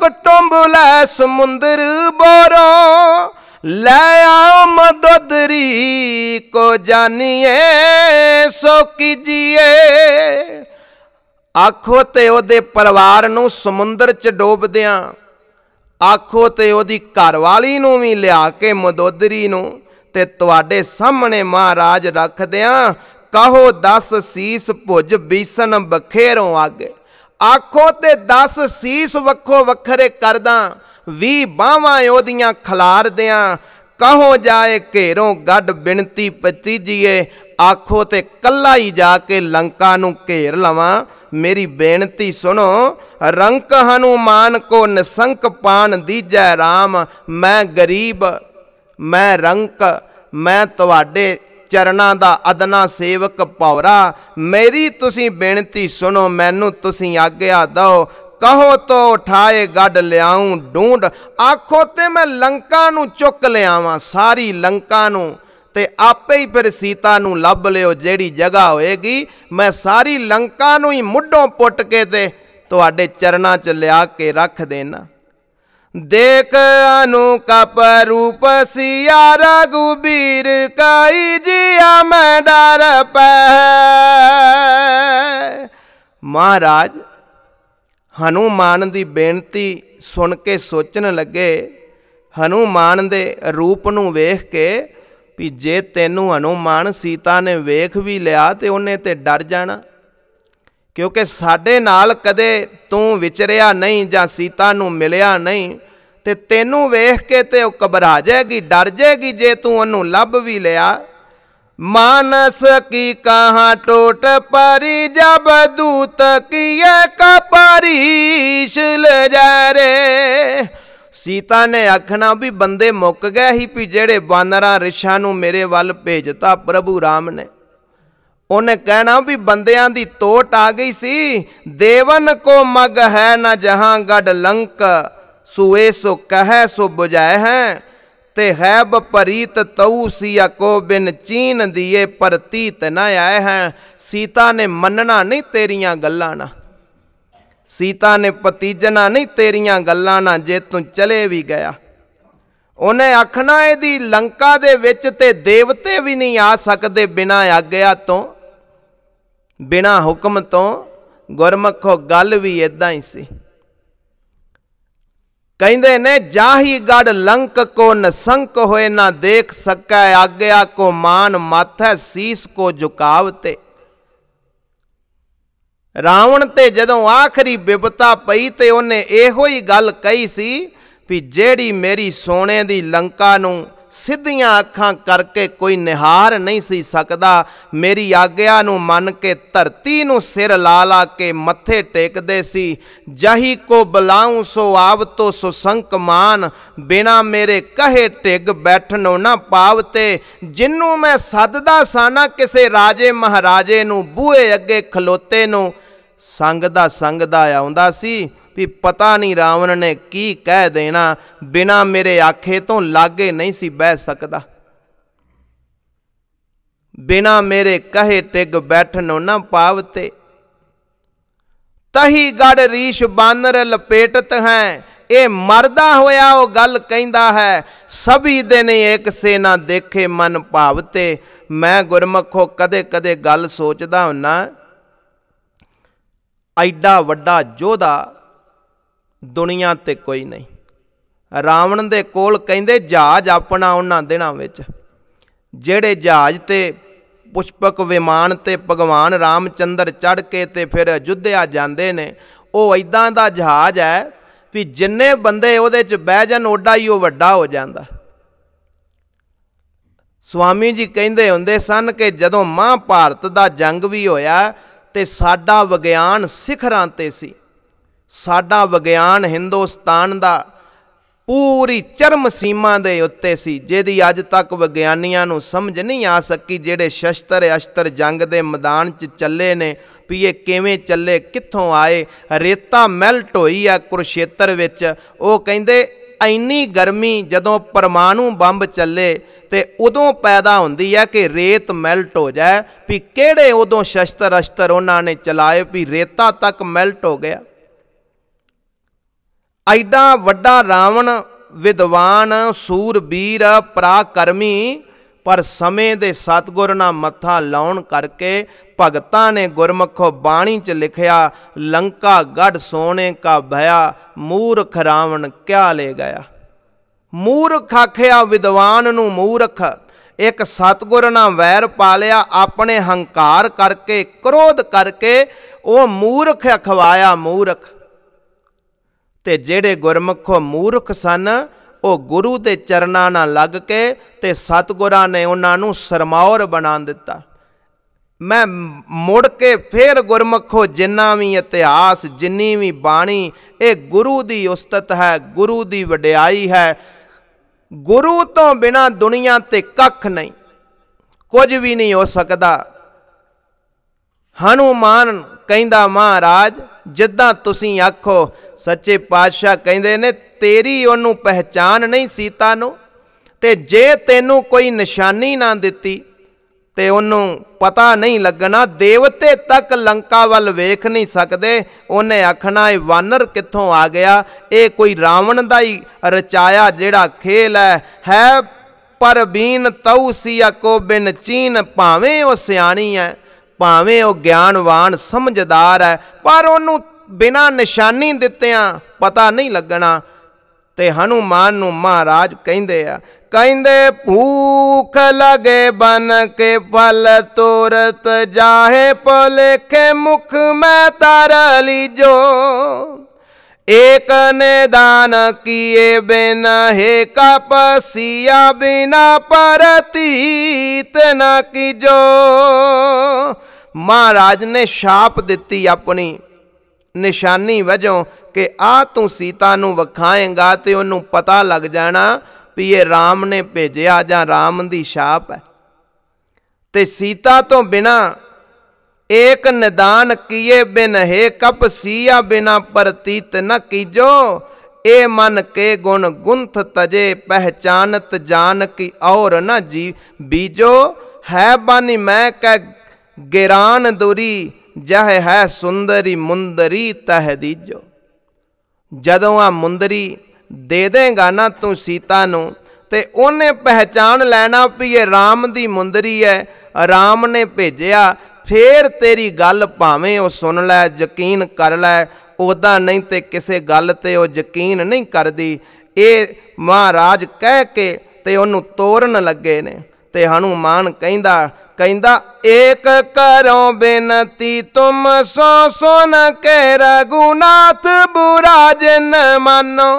ਕਟੰਬ ਲੈ ਸਮੁੰਦਰ ਬੋਰੋ ਲੈ ਆ ਮਦਦਰੀ ਕੋ ਜਾਣੀਏ ਸੋ ਕੀਜੀਏ ਆਖੋ ਤੇ ਉਹਦੇ ਪਰਿਵਾਰ ਨੂੰ ਸਮੁੰਦਰ 'ਚ ਡੋਬਦਿਆਂ ਆਖੋ ਤੇ ਉਹਦੀ ਘਰਵਾਲੀ ਨੂੰ ਵੀ ਲਿਆ ਕੇ ਮਦੋਦਰੀ ਨੂੰ ਤੇ ਤੁਹਾਡੇ ਸਾਹਮਣੇ ਮਹਾਰਾਜ ਰੱਖਦਿਆਂ ਕਹੋ 10 ਸੀਸ ਭੁਜ ਬੀਸਨ ਬਖੇਰੋਂ ਆਗੇ ਆਖੋ ਤੇ 10 ਸੀਸ ਵੱਖੋ ਵੱਖਰੇ ਕਰਦਾ ਵੀ ਬਾਹਾਂ ਉਹਦੀਆਂ ਖਲਾਰਦਿਆਂ ਕਹੋ ਜਾਏ ਘੇਰੋਂ ਗੱਡ ਬਿਨਤੀ ਜੀਏ ਆਖੋ ਤੇ ਕੱਲਾ ਹੀ ਜਾ ਕੇ ਲੰਕਾ ਨੂੰ ਘੇਰ ਲਵਾਂ ਮੇਰੀ ਬੇਨਤੀ ਸੁਣੋ ਰੰਕ ਹਨੂਮਾਨ ਕੋ ਨਿਸੰਕ ਪਾਣ ਦੀਜੈ RAM ਮੈਂ ਗਰੀਬ ਮੈਂ ਰੰਕ ਮੈਂ ਤੁਹਾਡੇ ਚਰਣਾ ਦਾ ਅਦਨਾ ਸੇਵਕ ਪੌਰਾ ਮੇਰੀ ਤੁਸੀਂ ਬੇਨਤੀ ਸੁਣੋ ਮੈਨੂੰ ਤੁਸੀਂ ਆਗਿਆ ਦਿਓ ਕਹੋ ਤੋ ਉਠਾਏ ਗੱਡ ਲਿਆਉਂ ਡੂੰਡ ਆਖੋ ਤੇ ਮੈਂ ਲੰਕਾ ਨੂੰ ਚੁੱਕ ਲਿਆਵਾਂ ਸਾਰੀ ਲੰਕਾ ਨੂੰ ਤੇ ਆਪੇ ਹੀ ਫਿਰ ਸੀਤਾ ਨੂੰ ਲੱਭ ਲਿਓ ਜਿਹੜੀ ਜਗ੍ਹਾ ਹੋਏਗੀ ਮੈਂ ਸਾਰੀ ਲੰਕਾ ਨੂੰ ਹੀ ਮੁੱਢੋਂ ਪੁੱਟ ਕੇ ਤੇ ਤੁਹਾਡੇ ਚਰਨਾਂ 'ਚ ਲਿਆ ਕੇ ਰੱਖ ਦੇਣਾ ਦੇਖ ਅਨੂ ਕਪ ਰੂਪ ਸਿਆ ਰਗੂਬੀਰ ਕਾਈ ਆ ਮੈਂ ਡਰ ਪੈ ਮਹਾਰਾਜ ਹਨੂਮਾਨ ਦੀ ਬੇਨਤੀ ਸੁਣ ਕੇ ਸੋਚਣ ਲੱਗੇ ਹਨੂਮਾਨ ਦੇ ਰੂਪ ਨੂੰ ਵੇਖ ਕੇ ਵੀ ਜੇ ਤੈਨੂੰ ਹਨੂਮਾਨ ਸੀਤਾ ਨੇ ਵੇਖ ਵੀ ਲਿਆ ਤੇ ਉਹਨੇ ਤੇ ਡਰ ਜਾਣਾ ਕਿਉਂਕਿ ਸਾਡੇ ਨਾਲ ਕਦੇ ਤੂੰ ਵਿਚਰਿਆ ਨਹੀਂ ਜਾਂ ਸੀਤਾ ਨੂੰ ਮਿਲਿਆ ਨਹੀਂ ਤੇ ਤੈਨੂੰ ਵੇਖ ਕੇ ਤੇ ਉਹ ਘਬਰਾ ਜਾਏਗੀ ਡਰ ਜਾਏਗੀ ਜੇ ਤੂੰ ਉਹਨੂੰ ਲੱਭ ਵੀ ਲਿਆ मानस की कहाँ टोट परी जब दूत किए कपरीश ले जा रे ਸੀਤਾ ਨੇ ਆਖਣਾ ਵੀ ਬੰਦੇ ਮੁੱਕ ਗਏ ਹੀ ਵੀ ਜਿਹੜੇ ਬਾਨਰਾਂ ਰਿਸ਼ਾਂ ਨੂੰ ਮੇਰੇ ਵੱਲ ਭੇਜਤਾ ਪ੍ਰਭੂ ਰਾਮ ਨੇ ਉਹਨੇ ਕਹਿਣਾ ਵੀ ਬੰਦਿਆਂ ਦੀ ਤੋਟ ਆ ਗਈ ਸੀ ਦੇਵਨ ਕੋ ਮਗ ਹੈ ਨਾ ਜਹਾਂ ਗੜ ਲੰਕ ਸੁਏ ਸੋ ਕਹੈ ਸੋ ਬੁਝਾਏ ਹੈ ਤੇ ਹੈਬ ਪਰੀਤ ਤਉ ਸਿਆ ਕੋ ਬਿਨ ਚੀਨ ਦੀਏ ਪਰਤੀਤ ਨਾ ਆਏ ਹੈ ਸੀਤਾ ਨੇ ਮੰਨਣਾ ਨਹੀਂ ਤੇਰੀਆਂ ਗੱਲਾਂ ਨਾ ਸੀਤਾ ਨੇ ਪਤੀਜਣਾ ਨਹੀਂ ਤੇਰੀਆਂ ਗੱਲਾਂ ਨਾ ਜੇ ਤੂੰ ਚਲੇ ਵੀ ਗਿਆ ਉਹਨੇ ਆਖਣਾ ਇਹਦੀ ਲੰਕਾ ਦੇ ਵਿੱਚ ਤੇ ਦੇਵਤੇ ਵੀ ਨਹੀਂ ਆ ਸਕਦੇ ਬਿਨਾ ਆਗਿਆ ਤੋਂ ਬਿਨਾ ਹੁਕਮ ਤੋਂ ਗੁਰਮਖੋ ਗੱਲ ਵੀ ਇਦਾਂ ਹੀ ਸੀ ਕਹਿੰਦੇ ਨੇ ਜਾਹੀ ਗੜ ਲੰਕ ਕੋ ਨਸੰਕ ਹੋਏ ਨਾ ਦੇਖ ਸਕੈ ਆਗਿਆ ਕੋ ਮਾਨ ਮਾਥੈ ਸੀਸ ਕੋ ਝੁਕਾਵਤੇ ਰਾਵਣ ਤੇ ਜਦੋਂ ਆਖਰੀ ਵਿਪਤਾ ਪਈ ਤੇ ਉਹਨੇ ਇਹੋ ਹੀ ਗੱਲ ਕਹੀ ਸੀ ਵੀ ਜਿਹੜੀ ਮੇਰੀ ਸੋਨੇ ਦੀ ਲੰਕਾ ਨੂੰ ਸਿੱਧੀਆਂ ਅੱਖਾਂ ਕਰਕੇ ਕੋਈ ਨਿਹਾਰ ਨਹੀਂ ਸੀ ਸਕਦਾ ਮੇਰੀ ਆਗਿਆ ਨੂੰ ਮੰਨ ਕੇ ਧਰਤੀ ਨੂੰ ਸਿਰ ਲਾ ਲਾ ਕੇ ਮੱਥੇ ਟੇਕਦੇ ਸੀ ਜਹੀ ਕੋ ਬਲਾਉ ਸੋ ਆਵ ਤੋ ਸੁਸੰਕ ਮਾਨ ਬਿਨਾ ਮੇਰੇ ਕਹੇ ਟਿਗ ਬੈਠਣੋਂ ਨਾ ਪਾਵਤੇ ਜਿੰਨੂੰ ਮੈਂ ਸੱਦਦਾ ਸਾਨਾ ਕਿਸੇ ਰਾਜੇ ਮਹਾਰਾਜੇ ਨੂੰ ਬੂਹੇ ਅੱਗੇ ਖਲੋਤੇ ਨੂੰ ਸੰਗ ਦਾ ਸੰਗ ਦਾ ਆਉਂਦਾ ਸੀ ਵੀ ਪਤਾ ਨਹੀਂ ਰਾਵਣ ਨੇ ਕੀ ਕਹਿ ਦੇਣਾ ਬਿਨਾ ਮੇਰੇ ਆਖੇ ਤੋਂ ਲਾਗੇ ਨਹੀਂ ਸੀ ਬਹਿ ਸਕਦਾ ਬਿਨਾ ਮੇਰੇ ਕਹੇ ਟਿਗ ਬੈਠਣੋਂ ਨਾ ਪਾਵਤੇ ਤਹੀ ਗੜ ਰੀਸ਼ ਬਾਨਰ ਲਪੇਟਤ ਹੈ ਇਹ ਮਰਦਾ ਹੋਇਆ ਉਹ ਗੱਲ ਕਹਿੰਦਾ ਹੈ ਸਭੀ ਦਿਨ ਇੱਕ ਸੇ ਨਾ ਦੇਖੇ ਮਨ ਭਾਵਤੇ ਮੈਂ ਗੁਰਮਖੋ ਕਦੇ ਕਦੇ ਗੱਲ ਸੋਚਦਾ ਹੁੰਨਾ ਐਡਾ ਵੱਡਾ ਜੋਧਾ ਦੁਨੀਆ ਤੇ ਕੋਈ ਨਹੀਂ ਰਾਵਣ ਦੇ ਕੋਲ ਕਹਿੰਦੇ ਜਹਾਜ਼ ਆਪਣਾ ਉਹਨਾਂ ਦਿਨਾਂ ਵਿੱਚ ਜਿਹੜੇ ਜਹਾਜ਼ ਤੇ ਪੁਸ਼ਪਕ ਵਿਮਾਨ ਤੇ ਭਗਵਾਨ ਰਾਮਚੰਦਰ ਚੜ ਕੇ ਤੇ ਫਿਰ ਅਯੁੱਧਿਆ ਜਾਂਦੇ ਨੇ ਉਹ ਐਦਾਂ ਦਾ ਜਹਾਜ਼ ਹੈ ਵੀ ਜਿੰਨੇ ਬੰਦੇ ਉਹਦੇ 'ਚ ਬਹਿ ਜਾਣ ਓਡਾ ਹੀ ਉਹ ਵੱਡਾ ਹੋ ਜਾਂਦਾ ਸਵਾਮੀ ਜੀ ਕਹਿੰਦੇ ਹੁੰਦੇ ਸਨ ਕਿ ਜਦੋਂ ਮਹਾਭਾਰਤ ਦਾ ਜੰਗ ਵੀ ਹੋਇਆ ਤੇ ਸਾਡਾ ਵਿਗਿਆਨ ਸਿਖਰਾਂ ਤੇ ਸੀ ਸਾਡਾ ਵਿਗਿਆਨ ਹਿੰਦੁਸਤਾਨ ਦਾ ਪੂਰੀ ਚਰਮ ਸੀਮਾ ਦੇ ਉੱਤੇ ਸੀ ਜਿਹਦੀ ਅੱਜ ਤੱਕ ਵਿਗਿਆਨੀਆਂ ਨੂੰ ਸਮਝ ਨਹੀਂ ਆ ਸਕੀ ਜਿਹੜੇ ਸ਼ਸਤਰ ਅਸ਼ਤਰ ਜੰਗ ਦੇ ਮੈਦਾਨ 'ਚ ਚੱਲੇ ਨੇ ਵੀ ਇਹ ਕਿਵੇਂ ਚੱਲੇ ਕਿੱਥੋਂ ਆਏ ਰੇਤਾ ਮੈਲਟ ਹੋਈ ਆ ਕੁਰਸ਼ੇਤਰ ਵਿੱਚ ਉਹ ਕਹਿੰਦੇ ਇੰਨੀ ਗਰਮੀ ਜਦੋਂ ਪਰਮਾਣੂ ਬੰਬ ਚੱਲੇ ਤੇ ਉਦੋਂ ਪੈਦਾ ਹੁੰਦੀ ਹੈ ਕਿ ਰੇਤ ਮੈਲਟ ਹੋ ਜਾਏ ਵੀ ਕਿਹੜੇ ਉਦੋਂ ਸ਼ਸਤਰ ਅਸ਼ਤਰ ਉਹਨਾਂ ਨੇ ਚਲਾਏ ਵੀ ਰੇਤਾ ਤੱਕ ਮੈਲਟ ਹੋ ਗਿਆ ਐਡਾ ਵੱਡਾ ਰਾਵਣ ਵਿਦਵਾਨ ਸੂਰਬੀਰ ਪਰਾਕਰਮੀ ਪਰ ਸਮੇਂ ਦੇ ਸਤਗੁਰ ਨਾਲ ਮੱਥਾ ਲਾਉਣ ਕਰਕੇ ਭਗਤਾਂ ਨੇ ਗੁਰਮਖੋ ਬਾਣੀ ਚ ਲਿਖਿਆ ਲੰਕਾ ਗੜ ਸੋਨੇ ਕਾ ਭਇਆ ਮੂਰਖ ਰਾਵਣ ਕਿਆ ਲੈ ਗਿਆ ਮੂਰਖ ਆਖਿਆ ਵਿਦਵਾਨ ਨੂੰ ਮੂਰਖ ਇੱਕ ਸਤਗੁਰ ਨਾਲ ਵੈਰ ਪਾ ਲਿਆ ਆਪਣੇ ਹੰਕਾਰ ਕਰਕੇ ਕ੍ਰੋਧ ਕਰਕੇ ਉਹ ਮੂਰਖ ਅਖਵਾਇਆ ਮੂਰਖ ਤੇ ਜਿਹੜੇ ਗੁਰਮਖੋ ਮੂਰਖ ਸਨ ਉਹ ਗੁਰੂ ਦੇ ਚਰਨਾਂ ਨਾਲ ਲੱਗ ਕੇ ਤੇ ਸਤਗੁਰਾਂ ਨੇ ਉਹਨਾਂ ਨੂੰ ਸਰਮੌਰ ਬਣਾ ਦਿੱਤਾ ਮੈਂ ਮੁੜ ਕੇ ਫੇਰ ਗੁਰਮਖੋ ਜਿੰਨਾ ਵੀ ਇਤਿਹਾਸ ਜਿੰਨੀ ਵੀ ਬਾਣੀ ਇਹ ਗੁਰੂ ਦੀ ਉਸਤਤ ਹੈ ਗੁਰੂ ਦੀ ਵਡਿਆਈ ਹੈ ਗੁਰੂ ਤੋਂ ਬਿਨਾ ਦੁਨੀਆ ਤੇ ਕੱਖ ਨਹੀਂ ਕੁਝ ਵੀ ਨਹੀਂ ਹੋ ਸਕਦਾ ਹਨੂਮਾਨ ਕਹਿੰਦਾ ਮਹਾਰਾਜ ਜਿੱਦਾਂ ਤੁਸੀਂ ਆਖੋ ਸੱਚੇ ਪਾਤਸ਼ਾਹ ਕਹਿੰਦੇ ਨੇ ਤੇਰੀ ਉਹਨੂੰ ਪਹਿਚਾਨ ਨਹੀਂ ਸੀਤਾ ਨੂੰ ਤੇ ਜੇ ਤੈਨੂੰ ਕੋਈ ਨਿਸ਼ਾਨੀ ਨਾ ਦਿੱਤੀ ਤੇ ਉਹਨੂੰ ਪਤਾ ਨਹੀਂ ਲੱਗਣਾ ਦੇਵਤੇ ਤੱਕ ਲੰਕਾ ਵੱਲ ਵੇਖ ਨਹੀਂ ਸਕਦੇ ਉਹਨੇ ਆਖਣਾ ਇਹ ਵਾਨਰ ਕਿੱਥੋਂ ਆ ਗਿਆ ਇਹ ਕੋਈ ਰਾਵਣ ਦਾ ਹੀ ਰਚਾਇਆ ਜਿਹੜਾ ਖੇਲ ਹੈ ਹੈ ਪਰਬੀਨ ਤੌਸੀਆ ਕੋ ਬਿਨ ਚੀਨ ਭਾਵੇਂ ਉਹ ਸਿਆਣੀ ਹੈ ਭਾਵੇਂ ਉਹ ਗਿਆਨਵਾਨ ਸਮਝਦਾਰ ਹੈ ਪਰ ਉਹਨੂੰ ਬਿਨਾ ਨਿਸ਼ਾਨੀ ਦਿੱਤਿਆਂ ਪਤਾ ਨਹੀਂ ਲੱਗਣਾ ਤੇ ਹਨੂਮਾਨ ਨੂੰ ਮਹਾਰਾਜ ਕਹਿੰਦੇ ਆ ਕਹਿੰਦੇ ਭੂਖ ਲਗੇ ਬਨ ਕੇ ਫਲ ਤੁਰਤ ਜਾਹੇ ਪਲੇਖੇ ਮੁਖ ਮੈਂ ਤਰ ਲੀਜੋ एक ने ਕੀਏ किए बिन हे कपसिया बिना परतीत न ਮਹਾਰਾਜ ਨੇ ਸ਼ਾਪ ਦਿੱਤੀ ਆਪਣੀ ਨਿਸ਼ਾਨੀ ਵਜੋਂ ਕਿ ਆ ਤੂੰ ਸੀਤਾ ਨੂੰ ਵਿਖਾਏਗਾ ਤੇ ਉਹਨੂੰ ਪਤਾ ਲੱਗ ਜਾਣਾ ਵੀ ਇਹ RAM ਨੇ ਭੇਜਿਆ ਜਾਂ RAM ਦੀ ਸ਼ਾਪ ਹੈ ਤੇ ਸੀਤਾ ਤੋਂ ਬਿਨਾ ਏਕ ਨਿਦਾਨ ਕੀਏ ਬਿਨ ਹੈ ਕਪ ਸੀਆ ਬਿਨਾ ਪ੍ਰਤੀਤ ਨ ਕੀਜੋ ਏ ਮਨ ਕੇ ਗੁਣ ਗੁੰਥ ਤਜੇ ਪਹਿਚਾਨਤ ਜਾਨ ਕੀ ਔਰ ਨ ਜੀ ਬੀਜੋ ਹੈ ਬਾਨੀ ਮੈਂ ਕੈ ਗਿਰਾਨ ਦੁਰੀ ਜਹ ਹੈ ਸੁੰਦਰੀ ਮੁੰਦਰੀ ਤਹ ਦੀਜੋ ਜਦੋਂ ਆ ਮੁੰਦਰੀ ਦੇ ਦੇਗਾ ਨਾ ਤੂੰ ਸੀਤਾ ਨੂੰ ਤੇ ਉਹਨੇ ਪਹਿਚਾਨ ਲੈਣਾ ਵੀ ਇਹ RAM ਦੀ ਮੁੰਦਰੀ ਹੈ RAM ਨੇ ਭੇਜਿਆ ਫੇਰ ਤੇਰੀ ਗੱਲ ਭਾਵੇਂ ਉਹ ਸੁਣ ਲੈ ਯਕੀਨ ਕਰ ਲੈ ਉਹਦਾ ਨਹੀਂ ਤੇ ਕਿਸੇ ਗੱਲ ਤੇ ਉਹ ਯਕੀਨ ਨਹੀਂ ਕਰਦੀ ਇਹ ਮਹਾਰਾਜ ਕਹਿ ਕੇ ਤੇ ਉਹਨੂੰ ਤੋਰਨ ਲੱਗੇ ਨੇ ਤੇ ਹਨੂਮਾਨ ਕਹਿੰਦਾ ਕਹਿੰਦਾ ਏਕ ਕਰੋ ਬੇਨਤੀ ਤੁਮ ਸੋ ਸੁਨ ਕੇ ਰਗੁਨਾਥ ਬੁਰਾ ਜਨ ਮੰਨੋ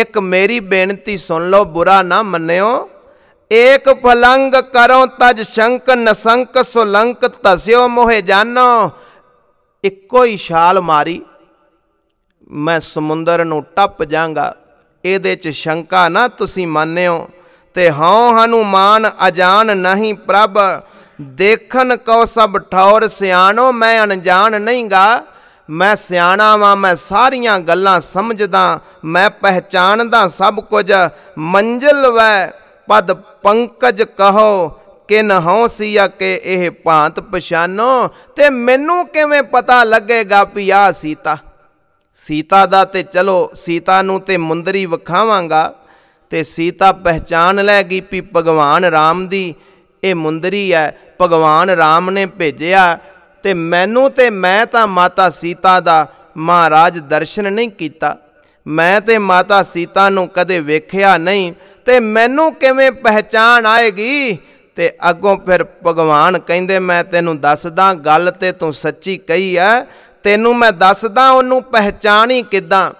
ਇੱਕ ਮੇਰੀ ਬੇਨਤੀ ਸੁਣ ਲਓ ਬੁਰਾ ਨਾ ਮੰਨਿਓ ਏਕ ਫਲੰਗ ਕਰੋ ਤਜ ਸ਼ੰਕ ਨਸੰਕ ਸੁਲੰਕ ਤਸਿਓ ਮੋਹਿ ਜਾਨੋ ਇੱਕੋ ਹੀ ਛਾਲ ਮਾਰੀ ਮੈਂ ਸਮੁੰਦਰ ਨੂੰ ਟੱਪ ਜਾਗਾ ਇਹਦੇ ਚ ਸ਼ੰਕਾ ਨਾ ਤੁਸੀਂ ਮੰਨਿਓ ਤੇ ਹਉ ਹਨੂਮਾਨ ਅਜਾਨ ਨਹੀਂ ਪ੍ਰਭ ਦੇਖਨ ਕੋ ਸਭ ਠੌਰ ਸਿਆਣੋ ਮੈਂ ਅਣਜਾਣ ਨਹੀਂਗਾ ਮੈਂ ਸਿਆਣਾ ਵਾਂ ਮੈਂ ਸਾਰੀਆਂ ਗੱਲਾਂ ਸਮਝਦਾ ਮੈਂ ਪਹਿਚਾਨਦਾ ਸਭ ਕੁਝ ਮੰਜ਼ਲ ਵੈ ਪਦ ਪੰਕਜ ਕਹੋ ਕਿ ਨਹਉ ਸੀਆ ਕੇ ਇਹ ਭਾਂਤ ਪਛਾਨੋ ਤੇ ਮੈਨੂੰ ਕਿਵੇਂ ਪਤਾ ਲੱਗੇਗਾ ਵੀ ਆ ਸੀਤਾ ਸੀਤਾ ਦਾ ਤੇ ਚਲੋ ਸੀਤਾ ਨੂੰ ਤੇ ਮੁੰਦਰੀ ਵਿਖਾਵਾਂਗਾ ਤੇ ਸੀਤਾ ਪਹਿਚਾਨ ਲੈਗੀ ਵੀ ਭਗਵਾਨ RAM ਦੀ ਇਹ ਮੁੰਦਰੀ ਹੈ ਭਗਵਾਨ RAM ਨੇ ਭੇਜਿਆ ਤੇ ਮੈਨੂੰ ਤੇ ਮੈਂ ਤਾਂ ਮਾਤਾ ਸੀਤਾ ਦਾ ਮਹਾਰਾਜ ਦਰਸ਼ਨ ਨਹੀਂ ਕੀਤਾ ਮੈਂ ਤੇ ਮਾਤਾ ਸੀਤਾ ਨੂੰ ਕਦੇ ਵੇਖਿਆ ਨਹੀਂ ਤੇ ਮੈਨੂੰ ਕਿਵੇਂ ਪਹਿਚਾਨ ਆਏਗੀ ਤੇ ਅੱਗੋਂ ਫਿਰ ਭਗਵਾਨ ਕਹਿੰਦੇ ਮੈਂ ਤੈਨੂੰ ਦੱਸਦਾ ਗੱਲ ਤੇ ਤੂੰ ਸੱਚੀ ਕਹੀ ਐ ਤੈਨੂੰ ਮੈਂ ਦੱਸਦਾ ਉਹਨੂੰ ਪਹਿਚਾਣੀ ਕਿਦਾਂ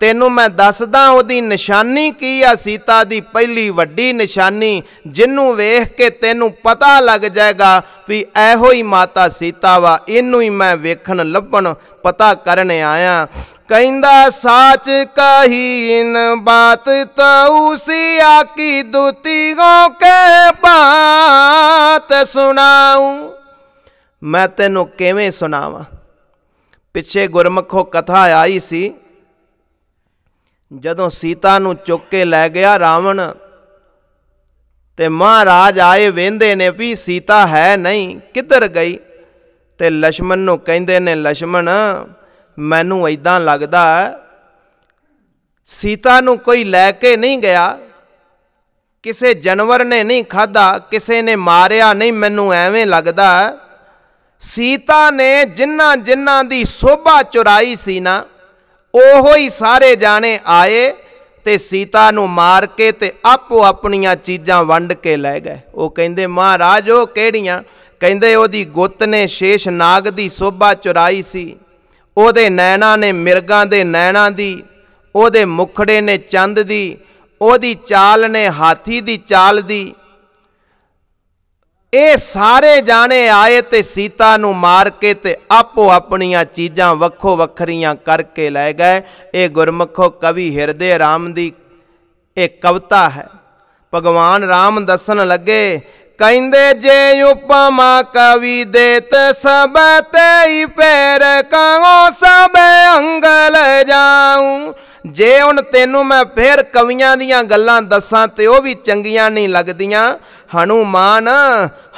ਤੈਨੂੰ ਮੈਂ ਦੱਸਦਾ ਉਹਦੀ ਨਿਸ਼ਾਨੀ ਕੀ ਆ ਸੀਤਾ ਦੀ ਪਹਿਲੀ ਵੱਡੀ ਨਿਸ਼ਾਨੀ ਜਿੰਨੂੰ ਵੇਖ ਕੇ ਤੈਨੂੰ ਪਤਾ ਲੱਗ ਜਾਏਗਾ ਵੀ ਐਹੋ ਹੀ ਮਾਤਾ ਸੀਤਾ ਵਾ ਇਹਨੂੰ ਹੀ ਮੈਂ ਵੇਖਣ ਲੱਭਣ ਪਤਾ ਕਰਨ ਆਇਆ ਕਹਿੰਦਾ ਸਾਚ ਕਹੀਨ ਬਾਤ ਤਉ ਸਿਆ ਕੀ ਦੁਤੀਗੋ ਕੇ ਬਾਤ ਸੁਣਾਉ ਮੈਂ ਤੈਨੂੰ ਕਿਵੇਂ ਸੁਣਾਵਾਂ ਪਿੱਛੇ ਗੁਰਮਖੋ ਕਥਾ ਆਈ ਸੀ ਜਦੋਂ ਸੀਤਾ ਨੂੰ ਚੁੱਕ ਕੇ ਲੈ ਗਿਆ ਰਾਵਣ ਤੇ ਮਹਾਰਾਜ ਆਏ ਵੇਂਦੇ ਨੇ ਵੀ ਸੀਤਾ ਹੈ ਨਹੀਂ ਕਿੱਧਰ ਗਈ ਤੇ ਲక్ష్మణ ਨੂੰ ਕਹਿੰਦੇ ਨੇ ਲక్ష్మణ ਮੈਨੂੰ ਐਦਾਂ ਲੱਗਦਾ ਸੀਤਾ ਨੂੰ ਕੋਈ ਲੈ ਕੇ ਨਹੀਂ ਗਿਆ ਕਿਸੇ ਜਾਨਵਰ ਨੇ ਨਹੀਂ ਖਾਦਾ ਕਿਸੇ ਨੇ ਮਾਰਿਆ ਨਹੀਂ ਮੈਨੂੰ ਐਵੇਂ ਲੱਗਦਾ ਸੀਤਾ ਨੇ ਜਿੰਨਾ ਜਿੰਨਾ ਦੀ ਸੋਭਾ ਚੁਰਾਈ ਸੀ ਨਾ ਉਹੋ ਹੀ ਸਾਰੇ ਜਾਣੇ ਆਏ ਤੇ ਸੀਤਾ ਨੂੰ ਮਾਰ ਕੇ ਤੇ ਆਪੋ ਆਪਣੀਆਂ ਚੀਜ਼ਾਂ ਵੰਡ ਕੇ ਲੈ ਗਏ ਉਹ ਕਹਿੰਦੇ ਮਹਾਰਾਜ ਉਹ ਕਿਹੜੀਆਂ ਕਹਿੰਦੇ ਉਹਦੀ ਗੁੱਤ ਨੇ ਸ਼ੇਸ਼ ਨਾਗ ਦੀ ਸੋਭਾ ਚੁਰਾਈ ਸੀ ਉਹਦੇ ਨੈਣਾ ਨੇ ਮਿਰਗਾਂ ਦੇ ਨੈਣਾ ਦੀ ਉਹਦੇ ਮੁਖੜੇ ਨੇ ਚੰਦ ਦੀ ਉਹਦੀ ਚਾਲ ਨੇ ਹਾਥੀ ਦੀ ਚਾਲ ਦੀ ਇਹ ਸਾਰੇ ਜਾਣੇ ਆਏ ਤੇ ਸੀਤਾ ਨੂੰ ਮਾਰ ਕੇ ਤੇ ਆਪੋ ਆਪਣੀਆਂ ਚੀਜ਼ਾਂ ਵੱਖੋ ਵੱਖਰੀਆਂ ਕਰਕੇ ਲੈ ਗਏ ਇਹ ਗੁਰਮਖੋ ਕਵੀ ਹਿਰਦੇ RAM ਦੀ ਇਹ ਕਵਤਾ ਹੈ ਭਗਵਾਨ RAM ਦੱਸਣ ਲੱਗੇ ਕਹਿੰਦੇ ਜੇ ਉਪਮਾ ਕਵੀ ਦੇਤ ਸਭ ਤੇ ਹੀ ਪੈਰ ਕਾਉ ਸਭ ਅੰਗਲ ਜਾਉ ਜੇ ਹੁਣ ਤੈਨੂੰ ਮੈਂ ਫੇਰ ਕਵੀਆਂ ਦੀਆਂ ਗੱਲਾਂ ਦੱਸਾਂ ਤੇ ਉਹ ਵੀ ਚੰਗੀਆਂ ਨਹੀਂ ਲੱਗਦੀਆਂ ਹਨੂਮਾਨ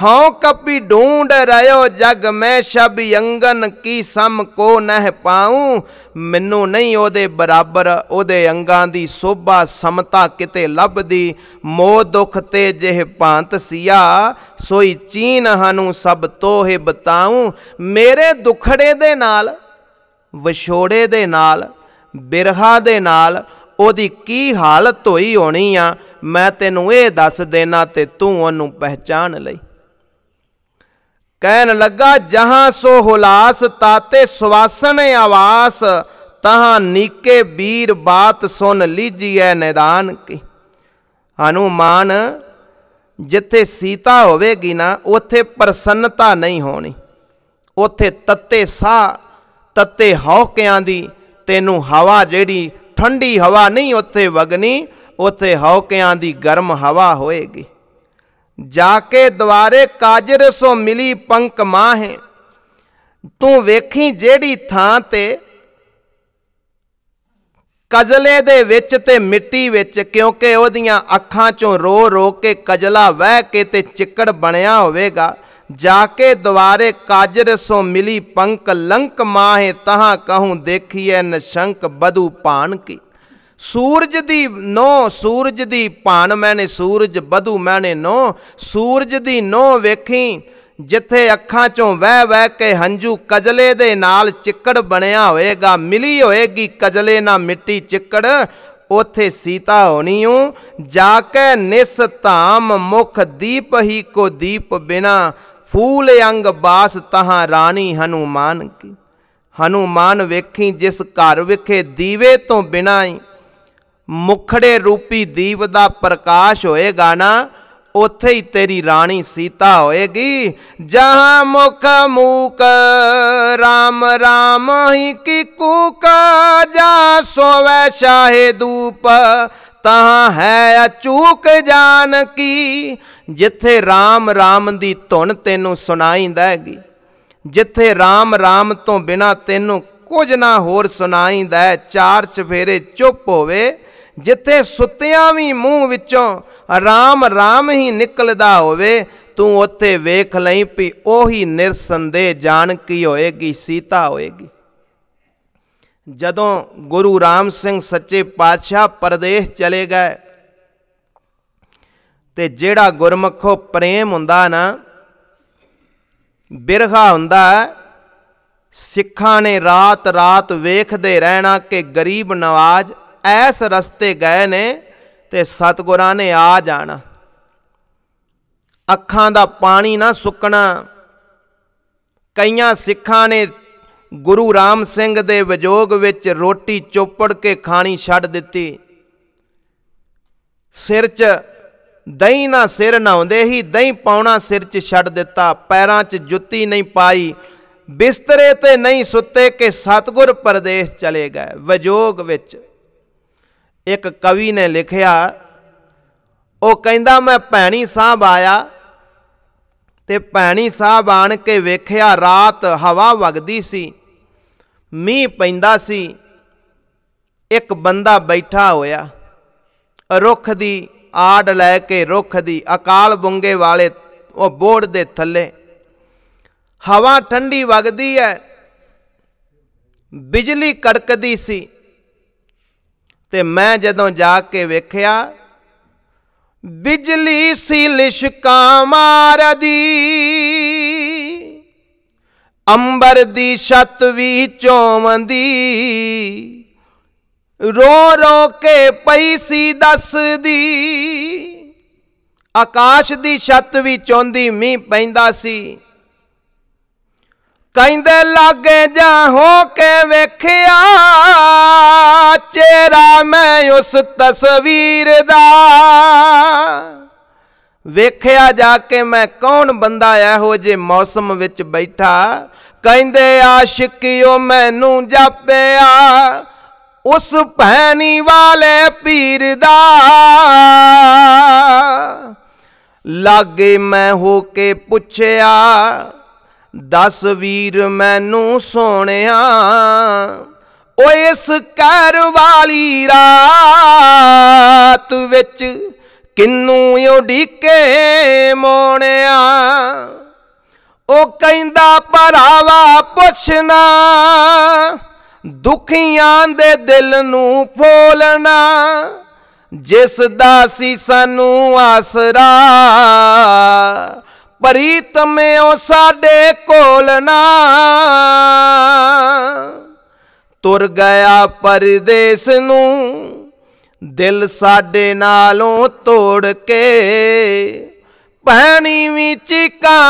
ਹਉ ਕਪੀ ਢੂੰਡ ਰਿਓ ਜਗ ਮੈਂ ਸ਼ਬ ਅੰਗਨ ਕੀ ਸਮ ਕੋ ਨਹਿ ਪਾਉ ਮੈਨੂੰ ਨਹੀਂ ਉਹਦੇ ਬਰਾਬਰ ਉਹਦੇ ਅੰਗਾਂ ਦੀ ਸੋਭਾ ਸਮਤਾ ਕਿਤੇ ਲੱਭਦੀ ਮੋਹ ਦੁਖ ਤੇ ਜਿਹ ਭਾਂਤ ਸਿਆ ਸੋਈ ਚੀਨ ਹਨੂ ਸਭ ਤੋਹੇ ਬਤਾਉ ਮੇਰੇ ਦੁਖੜੇ ਦੇ ਨਾਲ ਵਿਛੋੜੇ ਦੇ ਨਾਲ ਬਿਰਹਾ ਦੇ ਨਾਲ ਉਹਦੀ ਕੀ ਹਾਲਤ ਹੋਈ ਹੋਣੀ ਆ ਮੈਂ ਤੈਨੂੰ ਇਹ ਦੱਸ ਦੇਣਾ ਤੇ ਤੂੰ ਉਹਨੂੰ ਪਹਿਚਾਨ ਲਈ ਕਹਿਣ ਲੱਗਾ ਜਹਾਂ ਸੋ ਹੁਲਾਸ ਤਾਤੇ ਸਵਾਸਨ ਆਵਾਸ ਤਹਾਂ ਨੀਕੇ ਵੀਰ ਬਾਤ ਸੁਣ ਲੀਜੀਐ ਨਿਦਾਨ ਕੀ ਹਨੂਮਾਨ ਜਿੱਥੇ ਸੀਤਾ ਹੋਵੇਗੀ ਨਾ ਉੱਥੇ ਪ੍ਰਸੰਨਤਾ ਨਹੀਂ ਹੋਣੀ ਉੱਥੇ ਤੱਤੇ ਸਾ ਤੱਤੇ ਹੌਕਿਆਂ ਦੀ ਤੈਨੂੰ ਹਵਾ ਜਿਹੜੀ ਠੰਡੀ ਹਵਾ ਨਹੀਂ ਉੱਥੇ ਵਗਣੀ ਉੱਥੇ ਹੌਕਿਆਂ ਦੀ ਗਰਮ ਹਵਾ ਹੋਏਗੀ ਜਾ ਕੇ ਦਵਾਰੇ ਕਾਜਰ ਸੋ ਮਿਲੀ ਪੰਕ ਮਾਹੇ ਤੂੰ ਵੇਖੀ ਜਿਹੜੀ ਥਾਂ ਤੇ ਕਜਲੇ ਦੇ ਵਿੱਚ ਤੇ ਮਿੱਟੀ ਵਿੱਚ ਕਿਉਂਕਿ ਉਹਦੀਆਂ ਅੱਖਾਂ ਚੋਂ ਰੋ ਰੋ ਕੇ ਕਜਲਾ ਵਹਿ ਕੇ ਤੇ ਚਿੱਕੜ ਬਣਿਆ ਹੋਵੇਗਾ ਜਾ ਕੇ ਦੁਆਰੇ ਕਾਜਰ ਸੋ ਮਿਲੀ ਪੰਕ ਲੰਕ ਮਾਹੇ ਤਹਾਂ ਕਹੂੰ ਦੇਖੀਐ ਨਸ਼ੰਕ ਬਧੂ ਭਾਨ ਕੀ ਸੂਰਜ ਦੀ ਨੋ ਸੂਰਜ ਦੀ ਭਾਨ ਮੈਨੇ ਸੂਰਜ ਬਧੂ ਮੈਨੇ ਨੋ ਸੂਰਜ ਦੀ ਨੋ ਵੇਖੀ ਜਿੱਥੇ ਅੱਖਾਂ ਚੋਂ ਵਹਿ ਵਹਿ ਕੇ ਹੰਝੂ ਕਜਲੇ ਦੇ ਨਾਲ ਚਿੱਕੜ ਬਣਿਆ ਹੋਏਗਾ ਮਿਲੀ ਹੋਏਗੀ ਕਜਲੇ ਨਾਲ ਮਿੱਟੀ ਚਿੱਕੜ ਉਥੇ ਸੀਤਾ ਹੋਣੀ ਹੂੰ ਜਾ ਕੇ ਨਿਸ ਧਾਮ ਮੁਖ ਦੀਪ ਹੀ ਕੋ ਦੀਪ ਬਿਨਾ ਫੂਲ ਅੰਗ ਬਾਸ ਤਹਾਂ ਰਾਣੀ ਹਨੂਮਾਨ ਕੀ ਹਨੂਮਾਨ ਵੇਖੀ ਜਿਸ ਘਰ ਵਿਖੇ ਦੀਵੇ ਤੋਂ ਬਿਨਾ ਹੀ ਮੁਖੜੇ ਰੂਪੀ ਦੀਪ ਦਾ ਪ੍ਰਕਾਸ਼ ਹੋਏਗਾ ਨਾ ਉਥੇ ਹੀ ਤੇਰੀ ਰਾਣੀ ਸੀਤਾ ਹੋਏਗੀ ਜਹਾਂ ਮੁਖ ਮੂਕ RAM RAM ਹੀ ਕੀ ਕੂਕ ਜਾ ਸੋਵੇ ਸ਼ਾਹੇ ਦੂਪ ਤਹਾਂ ਹੈ ਅਚੂਕ ਜਾਨ ਕੀ ਜਿੱਥੇ RAM RAM ਦੀ ਧੁਨ ਤੈਨੂੰ ਸੁਣਾਈ ਹੈਗੀ ਜਿੱਥੇ RAM RAM ਤੋਂ ਬਿਨਾ ਤੈਨੂੰ ਕੁਝ ਨਾ ਹੋਰ ਸੁਣਾਈਂਦਾ ਚਾਰ ਸਫੇਰੇ ਚੁੱਪ ਹੋਵੇ ਜਿੱਥੇ ਸੁੱਤਿਆਂ ਵੀ ਮੂੰਹ ਵਿੱਚੋਂ RAM RAM ਹੀ ਨਿਕਲਦਾ ਹੋਵੇ ਤੂੰ ਉੱਥੇ ਵੇਖ ਲਈ ਵੀ ਉਹੀ ਨਿਰਸੰਦੇ ਕੀ ਹੋਏਗੀ ਸੀਤਾ ਹੋਏਗੀ ਜਦੋਂ ਗੁਰੂ ਰਾਮ ਸਿੰਘ ਸੱਚੇ ਪਾਤਸ਼ਾਹ ਪਰਦੇਸ ਚਲੇ ਗਏ ਤੇ ਜਿਹੜਾ ਗੁਰਮਖੋ ਪ੍ਰੇਮ ਹੁੰਦਾ ਨਾ ਬਿਰਹਾ ਹੁੰਦਾ ਸਿੱਖਾਂ ਨੇ ਰਾਤ ਰਾਤ ਵੇਖਦੇ ਰਹਿਣਾ ਕਿ ਗਰੀਬ ਨਵਾਜ ਐਸ ਰਸਤੇ ਗਏ ਨੇ ਤੇ ਸਤਗੁਰਾਂ ਨੇ ਆ ਜਾਣਾ ਅੱਖਾਂ ਦਾ ਪਾਣੀ ਨਾ ਸੁੱਕਣਾ ਕਈਆਂ ਸਿੱਖਾਂ ਨੇ ਗੁਰੂ ਰਾਮ ਸਿੰਘ ਦੇ ਵਿਜੋਗ ਵਿੱਚ ਰੋਟੀ ਚੋਪੜ ਕੇ ਖਾਣੀ ਛੱਡ ਦਿੱਤੀ ਸਿਰ 'ਚ ਦਹੀਂ ਨਾ ਸਿਰ ਹੁੰਦੇ ਹੀ ਦਹੀਂ ਪਾਉਣਾ ਸਿਰ 'ਚ ਛੱਡ ਦਿੱਤਾ ਪੈਰਾਂ 'ਚ ਜੁੱਤੀ ਨਹੀਂ ਪਾਈ ਬਿਸਤਰੇ ਤੇ ਨਹੀਂ ਸੁੱਤੇ ਕਿ ਸਤਗੁਰ ਪਰਦੇਸ ਚਲੇ ਗਏ ਵਿਜੋਗ ਵਿੱਚ ਇੱਕ ਕਵੀ ਨੇ ਲਿਖਿਆ ਉਹ ਕਹਿੰਦਾ ਮੈਂ ਭੈਣੀ ਸਾਹਿਬ ਆਇਆ ਤੇ ਭੈਣੀ ਸਾਹਿਬ ਆਣ ਕੇ ਵੇਖਿਆ ਰਾਤ ਹਵਾ ਵਗਦੀ ਸੀ ਮੀਂਹ ਪੈਂਦਾ ਸੀ ਇੱਕ ਬੰਦਾ ਬੈਠਾ ਹੋਇਆ ਰੁੱਖ ਦੀ ਆੜ ਲੈ ਕੇ ਰੁੱਖ ਦੀ ਅਕਾਲ ਬੁੰਗੇ ਵਾਲੇ ਉਹ ਬੋੜ ਦੇ ਥੱਲੇ ਹਵਾ ਠੰਡੀ ਵਗਦੀ ਹੈ ਬਿਜਲੀ ਕੜਕਦੀ ਸੀ ਤੇ ਮੈਂ ਜਦੋਂ ਜਾ ਕੇ ਵੇਖਿਆ ਬਿਜਲੀ ਸੀ ਲਿਸ਼ਕਾ ਮਾਰਦੀ ਅੰਬਰ ਦੀ ਛੱਤ ਵੀ ਚੋਮਦੀ ਰੋ ਰੋ ਕੇ ਪਈ ਸੀ ਦੱਸਦੀ ਆਕਾਸ਼ ਦੀ ਛੱਤ ਵੀ ਚੋਂਦੀ ਮੀਂਹ ਪੈਂਦਾ ਸੀ ਕਹਿੰਦੇ ਲਾਗੇ ਜਾ ਹੋ ਕੇ ਵੇਖਿਆ ਚਿਹਰਾ ਮੈਂ ਉਸ ਤਸਵੀਰ ਦਾ ਵੇਖਿਆ ਜਾ ਕੇ ਮੈਂ ਕੌਣ ਬੰਦਾ ਇਹੋ ਜੇ ਮੌਸਮ ਵਿੱਚ ਬੈਠਾ ਕਹਿੰਦੇ ਉਹ ਮੈਨੂੰ ਜਾਪਿਆ ਉਸ ਭੈਣੀ ਵਾਲੇ ਪੀਰ ਦਾ ਲਾਗੇ ਮੈਂ ਹੋ ਕੇ ਪੁੱਛਿਆ ਦਸ ਵੀਰ ਮੈਨੂੰ ਸੋਹਣਿਆ ਓ ਇਸ ਕਰ ਵਾਲੀ ਰਾਤ ਵਿੱਚ ਕਿੰਨੂ ਉਡੀਕੇ ਮੋਣਿਆ ਉਹ ਕਹਿੰਦਾ ਭਰਾਵਾ ਪੁੱਛਣਾ ਦੁਖੀਆਂ ਦੇ ਦਿਲ ਨੂੰ ਫੋਲਣਾ ਜਿਸ ਦਾ ਸੀ ਸਾਨੂੰ ਆਸਰਾ ਪਰੀਤਮੇ ਉਹ ਸਾਡੇ ਕੋਲ ਨਾ ਤੁਰ ਗਿਆ ਪਰਦੇਸ ਨੂੰ ਦਿਲ ਸਾਡੇ ਨਾਲੋਂ ਤੋੜ ਕੇ ਭੈਣੀ ਵਿੱਚ ਚੀਕਾਂ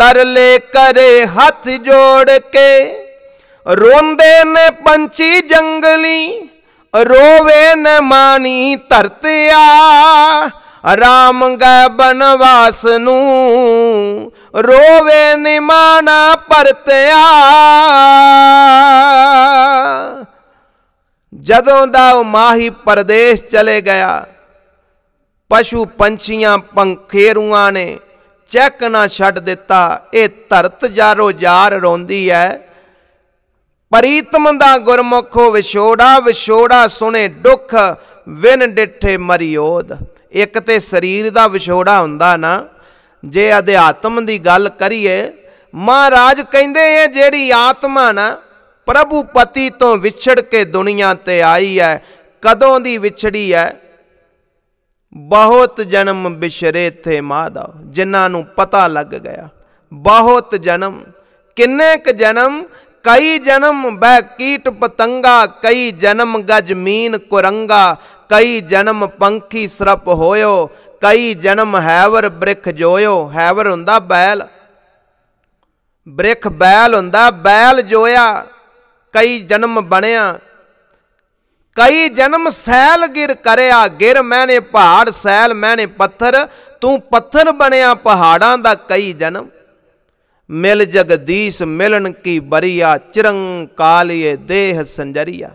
ਤਰਲੇ ਕਰੇ ਹੱਥ ਜੋੜ ਕੇ ਰੋਂਦੇ ਨੇ ਪੰਛੀ ਜੰਗਲੀ ਰੋਵੇ ਨ ਮਾਨੀ ਧਰਤਿਆ ਰਾਮ ਗੈ ਬਨਵਾਸ ਨੂੰ ਰੋਵੇ ਮਾਨਾ ਪਰਤਿਆ ਜਦੋਂ ਦਾ ਉਹ ਮਾਹੀ ਪਰਦੇਸ਼ ਚਲੇ ਗਿਆ ਪਸ਼ੂ ਪੰਛੀਆਂ ਪੰਖੇਰੂਆਂ ਨੇ ਚੈੱਕ ਨਾ ਛੱਡ ਦਿੱਤਾ ਇਹ ਧਰਤ ਜਾਰੋ ਜਾਰ ਰੋਂਦੀ ਐ ਪਰੀਤਮ ਦਾ ਗੁਰਮੁਖੋ ਵਿਛੋੜਾ ਵਿਛੋੜਾ ਸੁਨੇ ਦੁੱਖ ਵਿਨ ਡਿੱਠੇ ਮਰਿਓਦ ਇੱਕ ਤੇ ਸਰੀਰ ਦਾ ਵਿਛੋੜਾ ਹੁੰਦਾ ਨਾ ਜੇ ਅਧਿਆਤਮ ਦੀ ਗੱਲ ਕਰੀਏ ਮਹਾਰਾਜ ਕਹਿੰਦੇ ਐ ਜਿਹੜੀ ਆਤਮਾ ਨਾ ਪ੍ਰਭੂ ਪਤੀ ਤੋਂ ਵਿਛੜ ਕੇ ਦੁਨੀਆ ਤੇ ਆਈ ਐ ਕਦੋਂ ਦੀ ਵਿਛੜੀ ਐ ਬਹੁਤ ਜਨਮ ਬਿਸ਼ਰੇ ਥੇ ਮਾਦਾ ਜਿਨ੍ਹਾਂ ਨੂੰ ਪਤਾ ਲੱਗ ਗਿਆ ਬਹੁਤ ਜਨਮ ਕਿੰਨੇ ਕ ਜਨਮ ਕਈ ਜਨਮ ਬੈ ਕੀਟ ਪਤੰਗਾ ਕਈ ਜਨਮ ਗਜ ਮੀਨ ਕੁਰੰਗਾ ਕਈ ਜਨਮ ਪੰਖੀ ਸਰਪ ਹੋਇਓ ਕਈ ਜਨਮ ਹੈਵਰ ਬ੍ਰਿਖ ਜੋਇਓ ਹੈਵਰ ਹੁੰਦਾ ਬੈਲ ਬ੍ਰਿਖ ਬੈਲ ਹੁੰਦਾ ਬੈਲ ਜੋਇਆ ਕਈ ਜਨਮ ਬਣਿਆ ਕਈ ਜਨਮ ਸੈਲ ਗਿਰ ਕਰਿਆ ਗਿਰ ਮੈਨੇ ਪਹਾੜ ਸੈਲ ਮੈਨੇ ਪੱਥਰ ਤੂੰ ਪੱਥਰ ਬਣਿਆ ਪਹਾੜਾਂ ਦਾ ਕਈ ਜਨਮ ਮਿਲ ਜਗਦੀਸ਼ ਮਿਲਣ ਕੀ ਬਰੀਆ ਚਿਰੰਕਾਲੀਏ ਦੇਹ ਸੰਜਰੀਆ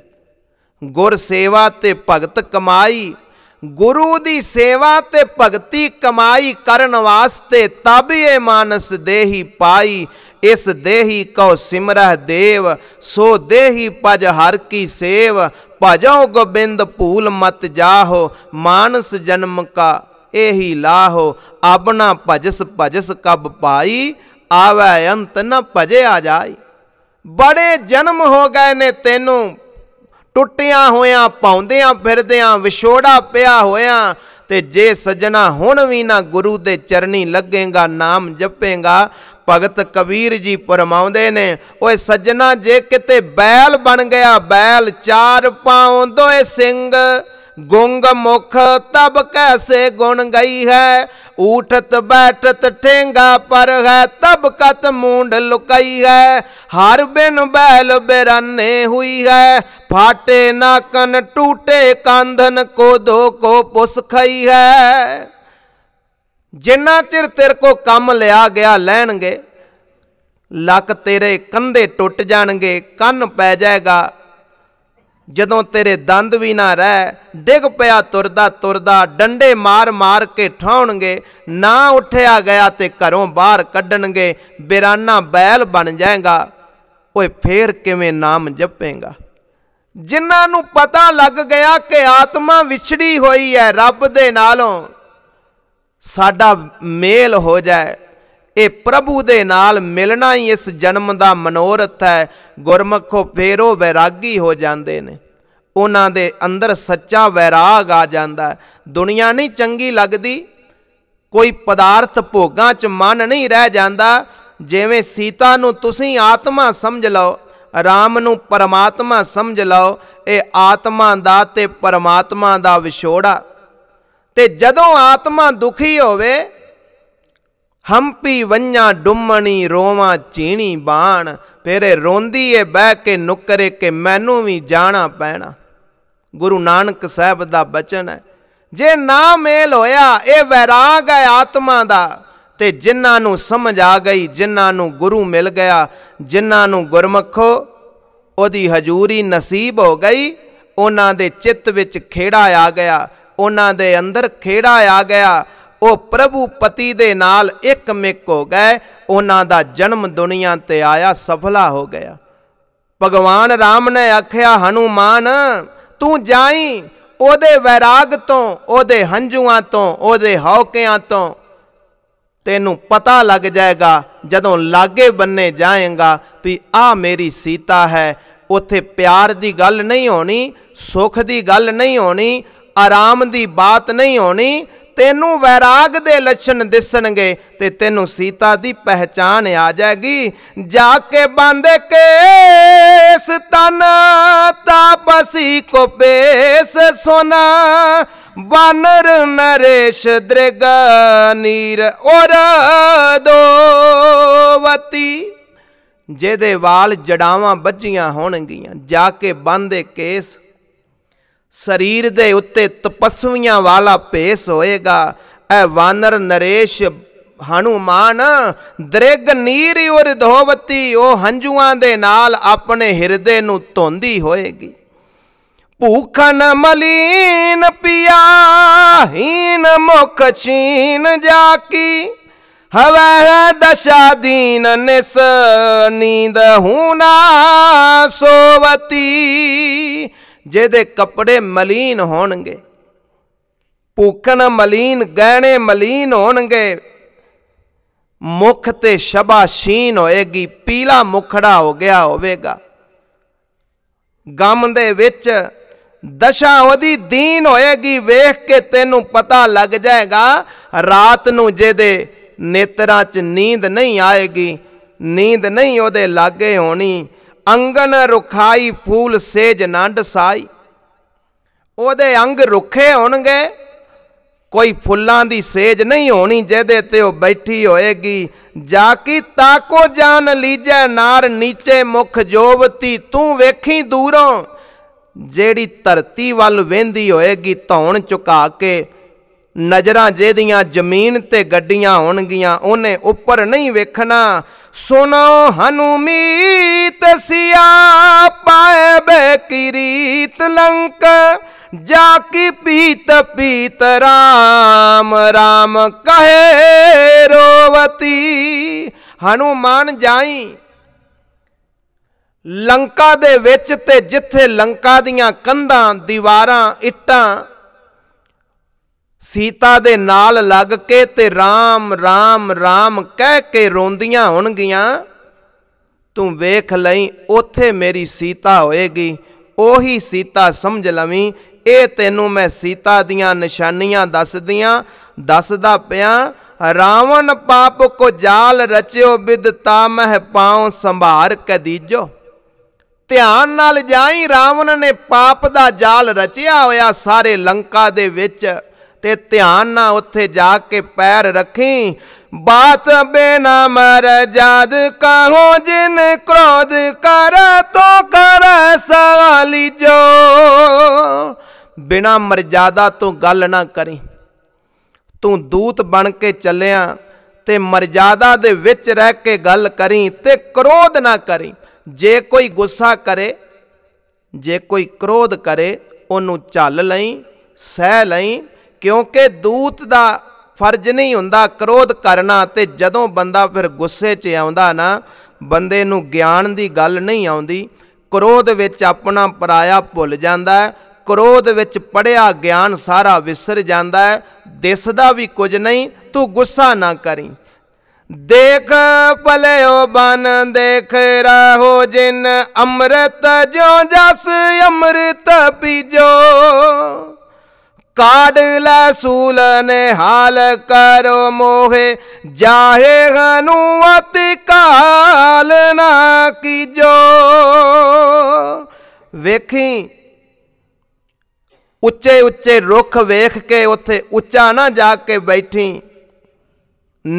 ਗੁਰ ਸੇਵਾ ਤੇ ਭਗਤ ਕਮਾਈ ਗੁਰੂ ਦੀ ਸੇਵਾ ਤੇ ਭਗਤੀ ਕਮਾਈ ਕਰਨ ਵਾਸਤੇ ਤਬ ਇਹ ਮਾਨਸ ਦੇਹੀ ਪਾਈ ਇਸ ਦੇਹੀ ਕਉ ਸਿਮਰਹ ਦੇਵ ਸੋ ਦੇਹੀ ਪਜ ਹਰ ਕੀ ਸੇਵ ਭਜੋ ਗੋਬਿੰਦ ਭੂਲ ਮਤ ਜਾਹੋ ਮਾਨਸ ਜਨਮ ਕਾ ਇਹੀ ਲਾਹੋ ਆਪਣਾ ਭਜਸ ਭਜਸ ਕਬ ਪਾਈ ਆਵੇ ਅੰਤ ਨ ਭਜਿਆ ਜਾਈ ਬੜੇ ਜਨਮ ਹੋ ਗਏ ਨੇ ਤੈਨੂੰ ਟੁੱਟਿਆਂ ਹੋਇਆਂ ਪਾਉਂਦਿਆਂ ਫਿਰਦਿਆਂ ਵਿਛੋੜਾ ਪਿਆ ਹੋਇਆਂ ਤੇ ਜੇ ਸੱਜਣਾ ਹੁਣ ਵੀ ਨਾ ਗੁਰੂ ਦੇ ਚਰਨੀ ਲੱਗੇਗਾ ਨਾਮ ਜਪੇਗਾ ਭਗਤ ਕਬੀਰ ਜੀ ਪਰਮਾਉਂਦੇ ਨੇ ਓਏ ਸੱਜਣਾ ਜੇ ਕਿਤੇ ਬੈਲ ਬਣ ਗਿਆ ਬੈਲ ਚਾਰ ਪਾਉਂਦੋਏ ਸਿੰਘ ਗੁੰਗ ਮੁਖ ਤਬ ਕੈਸੇ ਗੁਣ ਗਈ ਹੈ ਉਠਤ ਬੈਠਤ ਠੇਂਗਾ ਪਰ ਹੈ ਤਬ ਕਤ ਮੂੰਡ ਲੁਕਈ ਹੈ ਹਰ ਬਿਨ ਬੈਲ ਬਿਰਾਨੇ ਹੋਈ ਹੈ ਫਾਟੇ ਨਾ ਕਨ ਟੂਟੇ ਕਾਂਧਨ ਕੋ ਦੋ ਕੋ ਪੁਸ ਖਈ ਹੈ ਜਿੰਨਾ ਚਿਰ ਤੇਰੇ ਕੋ ਕੰਮ ਲਿਆ ਗਿਆ ਲੈਣਗੇ ਲੱਕ ਤੇਰੇ ਕੰਧੇ ਟੁੱਟ ਜਾਣਗੇ ਕੰਨ ਪੈ ਜਾਏਗਾ ਜਦੋਂ ਤੇਰੇ ਦੰਦ ਵੀ ਨਾ ਰਹਿ ਡਿੱਗ ਪਿਆ ਤੁਰਦਾ ਤੁਰਦਾ ਡੰਡੇ ਮਾਰ ਮਾਰ ਕੇ ਠਾਉਣਗੇ ਨਾ ਉੱਠਿਆ ਗਿਆ ਤੇ ਘਰੋਂ ਬਾਹਰ ਕੱਢਣਗੇ ਬੇਰਾਨਾ ਬੈਲ ਬਣ ਜਾਏਗਾ ਓਏ ਫੇਰ ਕਿਵੇਂ ਨਾਮ ਜਪੇਗਾ ਜਿਨ੍ਹਾਂ ਨੂੰ ਪਤਾ ਲੱਗ ਗਿਆ ਕਿ ਆਤਮਾ ਵਿਛੜੀ ਹੋਈ ਹੈ ਰੱਬ ਦੇ ਨਾਲੋਂ ਸਾਡਾ ਮੇਲ ਹੋ ਜਾਏ ਇਹ ਪ੍ਰਭੂ ਦੇ ਨਾਲ ਮਿਲਣਾ ਹੀ ਇਸ ਜਨਮ ਦਾ ਮਨੋਰਥ ਹੈ ਗੁਰਮਖੋ ਫੇਰੋ ਵੈਰਾਗੀ ਹੋ ਜਾਂਦੇ ਨੇ ਉਹਨਾਂ ਦੇ ਅੰਦਰ ਸੱਚਾ ਵੈਰਾਗ ਆ ਜਾਂਦਾ ਦੁਨੀਆ ਨਹੀਂ ਚੰਗੀ ਲੱਗਦੀ ਕੋਈ ਪਦਾਰਥ ਭੋਗਾਂ 'ਚ ਮਨ ਨਹੀਂ ਰਹਿ ਜਾਂਦਾ ਜਿਵੇਂ ਸੀਤਾ ਨੂੰ ਤੁਸੀਂ ਆਤਮਾ ਸਮਝ ਲਓ ਰਾਮ ਨੂੰ ਪਰਮਾਤਮਾ ਸਮਝ ਲਓ ਇਹ ਆਤਮਾ ਦਾ ਤੇ ਪਰਮਾਤਮਾ ਦਾ ਵਿਛੋੜਾ ਤੇ ਜਦੋਂ ਆਤਮਾ ਦੁਖੀ ਹੋਵੇ ਹੰਪੀ ਵੰਨਾ ਡੁੰਮਣੀ ਰੋਵਾ ਚੀਣੀ ਬਾਣ ਤੇਰੇ ਰੋਂਦੀ ਏ ਬਹਿ ਕੇ ਨੁਕਰੇ ਕੇ ਮੈਨੂੰ ਵੀ ਜਾਣਾ ਪੈਣਾ ਗੁਰੂ ਨਾਨਕ ਸਾਹਿਬ ਦਾ ਬਚਨ ਹੈ ਜੇ ਨਾ ਮੇਲ ਹੋਇਆ ਇਹ ਵੈਰਾਗ ਹੈ ਆਤਮਾ ਦਾ ਤੇ ਜਿਨ੍ਹਾਂ ਨੂੰ ਸਮਝ ਆ ਗਈ ਜਿਨ੍ਹਾਂ ਨੂੰ ਗੁਰੂ ਮਿਲ ਗਿਆ ਜਿਨ੍ਹਾਂ ਨੂੰ ਗੁਰਮਖੋ ਉਹਦੀ ਹਜ਼ੂਰੀ ਨਸੀਬ ਹੋ ਗਈ ਉਹਨਾਂ ਦੇ ਚਿੱਤ ਵਿੱਚ ਖੇੜਾ ਆ ਗਿਆ ਉਹਨਾਂ ਦੇ ਅੰਦਰ ਖੇੜਾ ਆ ਗਿਆ ਉਹ ਪ੍ਰਭੂ ਪਤੀ ਦੇ ਨਾਲ ਇੱਕ ਮਿਕ ਹੋ ਗਏ ਉਹਨਾਂ ਦਾ ਜਨਮ ਦੁਨੀਆ ਤੇ ਆਇਆ ਸਫਲਾ ਹੋ ਗਿਆ ਭਗਵਾਨ RAM ਨੇ ਆਖਿਆ ਹਨੂਮਾਨ ਤੂੰ ਜਾਈ ਉਹਦੇ ਵੈਰਾਗ ਤੋਂ ਉਹਦੇ ਹੰਝੂਆਂ ਤੋਂ ਉਹਦੇ ਹੌਕਿਆਂ ਤੋਂ ਤੈਨੂੰ ਪਤਾ ਲੱਗ ਜਾਏਗਾ ਜਦੋਂ ਲਾਗੇ ਬੰਨੇ ਜਾਏਗਾ ਵੀ ਆ ਮੇਰੀ ਸੀਤਾ ਹੈ ਉਥੇ ਪਿਆਰ ਦੀ ਗੱਲ ਨਹੀਂ ਹੋਣੀ ਸੁਖ ਦੀ ਗੱਲ ਨਹੀਂ ਹੋਣੀ ਆਰਾਮ ਦੀ ਬਾਤ ਨਹੀਂ ਹੋਣੀ ਤੈਨੂੰ ਵੈਰਾਗ ਦੇ ਲੱਛਣ ਦਿਸਣਗੇ ਤੇ ਤੈਨੂੰ ਸੀਤਾ ਦੀ ਪਹਿਚਾਨ ਆ ਜਾਏਗੀ ਜਾ ਕੇ ਬੰਦ ਕੇਸ ਤਨ ਤਾਪਸੀ ਕੋ ਬੇਸ ਸੋਨਾ ਬਾਨਰ ਨਰੇਸ਼ ਦ੍ਰਿਗ ਨੀਰ ਔਰ ਦੋਵਤੀ ਜਿਹਦੇ ਵਾਲ ਜੜਾਵਾਂ ਬੱਜੀਆਂ ਹੋਣਗੀਆਂ ਜਾ ਕੇ ਬੰਦੇ ਕੇਸ ਸਰੀਰ ਦੇ ਉੱਤੇ ਤਪਸਵੀਆਂ ਵਾਲਾ ਭੇਸ ਹੋਏਗਾ ਐ ਵਾਨਰ ਨਰੇਸ਼ ਹਨੂਮਾਨ ਦ੍ਰਿਗ ਨੀਰ ਔਰ ਧੋਵਤੀ ਉਹ ਹੰਝੂਆਂ ਦੇ ਨਾਲ ਆਪਣੇ ਹਿਰਦੇ ਨੂੰ ਧੋਂਦੀ ਹੋਏਗੀ ਭੂਖਨ ਮਲੀਨ ਪਿਆ ਹੀਨ ਮੁਖ ਛੀਨ ਜਾਕੀ ਹਵੈ ਦਸ਼ਾ ਦੀਨ ਨਿਸ ਨੀਂਦ ਹੂਨਾ ਸੋਵਤੀ ਜਿਹਦੇ ਕੱਪੜੇ ਮਲੀਨ ਹੋਣਗੇ ਭੂਖਣ ਮਲੀਨ ਗਹਿਣੇ ਮਲੀਨ ਹੋਣਗੇ ਮੁਖ ਤੇ ਸ਼ਬਾਸ਼ੀਨ ਹੋਏਗੀ ਪੀਲਾ ਮੁਖੜਾ ਹੋ ਗਿਆ ਹੋਵੇਗਾ ਗਮ ਦੇ ਵਿੱਚ ਦਸ਼ਾ ਉਹਦੀ ਦੀਨ ਹੋਏਗੀ ਵੇਖ ਕੇ ਤੈਨੂੰ ਪਤਾ ਲੱਗ ਜਾਏਗਾ ਰਾਤ ਨੂੰ ਜਿਹਦੇ ਨੇਤਰਾਂ 'ਚ ਨੀਂਦ ਨਹੀਂ ਆਏਗੀ ਨੀਂਦ ਨਹੀਂ ਉਹਦੇ ਲਾਗੇ ਹੋਣੀ ਅੰਗਨ ਰੁਖਾਈ ਫੂਲ ਸੇਜ ਨੰਡ ਸਾਈ ਉਹਦੇ ਅੰਗ ਰੁਖੇ ਹੋਣਗੇ ਕੋਈ ਫੁੱਲਾਂ ਦੀ ਸੇਜ ਨਹੀਂ ਹੋਣੀ ਜਿਹਦੇ ਤੇ ਉਹ ਬੈਠੀ ਹੋਏਗੀ ਜਾ ਕੀ ਤਾਕੋ ਜਾਨ ਲੀਜੈ ਨਾਰ ਨੀਚੇ ਮੁਖ ਜੋਵਤੀ ਤੂੰ ਵੇਖੀ ਦੂਰੋਂ ਜਿਹੜੀ ਧਰਤੀ ਵੱਲ ਵੇਂਦੀ ਹੋਏਗੀ ਧੌਣ ਚੁਕਾ ਕੇ ਨਜ਼ਰਾਂ ਜਿਹਦੀਆਂ ਜ਼ਮੀਨ ਤੇ ਗੱਡੀਆਂ ਹੋਣਗੀਆਂ ਉਹਨੇ ਉੱਪਰ ਨਹੀਂ ਵੇਖਣਾ ਸੁਨੋ ਹਨੂਮੀਤ ਸਿਆ ਪਾਏ ਬੇਕਿਰੀਤ ਲੰਕ ਜਾ ਕੀ ਪੀਤ ਪੀਤ ਰਾਮ ਰਾਮ ਕਹੇ ਰੋਵਤੀ ਹਨੂਮਾਨ ਜਾਈ ਲੰਕਾ ਦੇ ਵਿੱਚ ਤੇ ਜਿੱਥੇ ਲੰਕਾ ਦੀਆਂ ਕੰਧਾਂ ਦੀਵਾਰਾਂ ਇੱਟਾਂ ਸੀਤਾ ਦੇ ਨਾਲ ਲੱਗ ਕੇ ਤੇ RAM RAM RAM ਕਹਿ ਕੇ ਰੋਂਦੀਆਂ ਹੋਣਗੀਆਂ ਤੂੰ ਵੇਖ ਲਈ ਉਥੇ ਮੇਰੀ ਸੀਤਾ ਹੋਏਗੀ ਉਹੀ ਸੀਤਾ ਸਮਝ ਲਵੀਂ ਇਹ ਤੈਨੂੰ ਮੈਂ ਸੀਤਾ ਦੀਆਂ ਨਿਸ਼ਾਨੀਆਂ ਦੱਸਦੀਆਂ ਦੱਸਦਾ ਪਿਆ ਰਾਵਣ ਪਾਪ ਕੋ ਜਾਲ ਰਚਿਓ ਵਿਦਤਾ ਮਹਿ ਪਾਉ ਸੰਭਾਰ ਦੀਜੋ ਧਿਆਨ ਨਾਲ ਜਾਈ ਰਾਵਣ ਨੇ ਪਾਪ ਦਾ ਜਾਲ ਰਚਿਆ ਹੋਇਆ ਸਾਰੇ ਲੰਕਾ ਦੇ ਵਿੱਚ ਤੇ ਧਿਆਨ ਨਾ ਉੱਥੇ ਜਾ ਕੇ ਪੈਰ ਰੱਖੀ ਬਾਤ ਬੇਨਾ ਮਰ ਜਾਦ ਕਾਹੋ ਜਿਨ ਕ੍ਰੋਧ ਕਰ ਤੋ ਕਰ ਸਵਾਲੀ ਜੋ ਬਿਨਾ ਮਰਜ਼ਾਦਾ ਤੋਂ ਗੱਲ ਨਾ ਕਰੀ ਤੂੰ ਦੂਤ ਬਣ ਕੇ ਚੱਲਿਆ ਤੇ ਮਰਜ਼ਾਦਾ ਦੇ ਵਿੱਚ ਰਹਿ ਕੇ ਗੱਲ ਕਰੀ ਤੇ ਕ੍ਰੋਧ ਨਾ ਕਰੀ ਜੇ ਕੋਈ ਗੁੱਸਾ ਕਰੇ ਜੇ ਕੋਈ ਕ੍ਰੋਧ ਕਰੇ ਉਹਨੂੰ ਝੱਲ ਲਈ ਸਹਿ ਲਈ ਕਿਉਂਕਿ ਦੂਤ ਦਾ ਫਰਜ਼ ਨਹੀਂ ਹੁੰਦਾ ਕਰੋਧ ਕਰਨਾ ਤੇ ਜਦੋਂ ਬੰਦਾ ਫਿਰ ਗੁੱਸੇ 'ਚ ਆਉਂਦਾ ਨਾ ਬੰਦੇ ਨੂੰ ਗਿਆਨ ਦੀ ਗੱਲ ਨਹੀਂ ਆਉਂਦੀ ਕਰੋਧ ਵਿੱਚ ਆਪਣਾ ਪਰਾਇਆ ਭੁੱਲ ਜਾਂਦਾ ਹੈ ਕਰੋਧ ਵਿੱਚ ਪੜਿਆ ਗਿਆਨ ਸਾਰਾ ਵਿਸਰ ਜਾਂਦਾ ਹੈ ਦਿਸਦਾ ਵੀ ਕੁਝ ਨਹੀਂ ਤੂੰ ਗੁੱਸਾ ਨਾ ਕਰੀ ਦੇਖ ਭਲਿਓ ਬਨ ਦੇਖ ਰਹੋ ਜਿਨ ਅੰਮ੍ਰਿਤ ਜੋ ਜਸ ਅੰਮ੍ਰਿਤ ਪੀਜੋ काड ਸੂਲਨ ਹਾਲ ਕਰੋ ਮੋਹੇ ਜਾਹੇ जाहे ਕਾਲ ਨਾ ਕੀ ਜੋ ਵੇਖੀ ਉੱਚੇ ਉੱਚੇ ਰੁੱਖ ਵੇਖ ਕੇ ਉੱਥੇ ਉੱਚਾ ਨਾ ਜਾ ਕੇ ਬੈਠੀ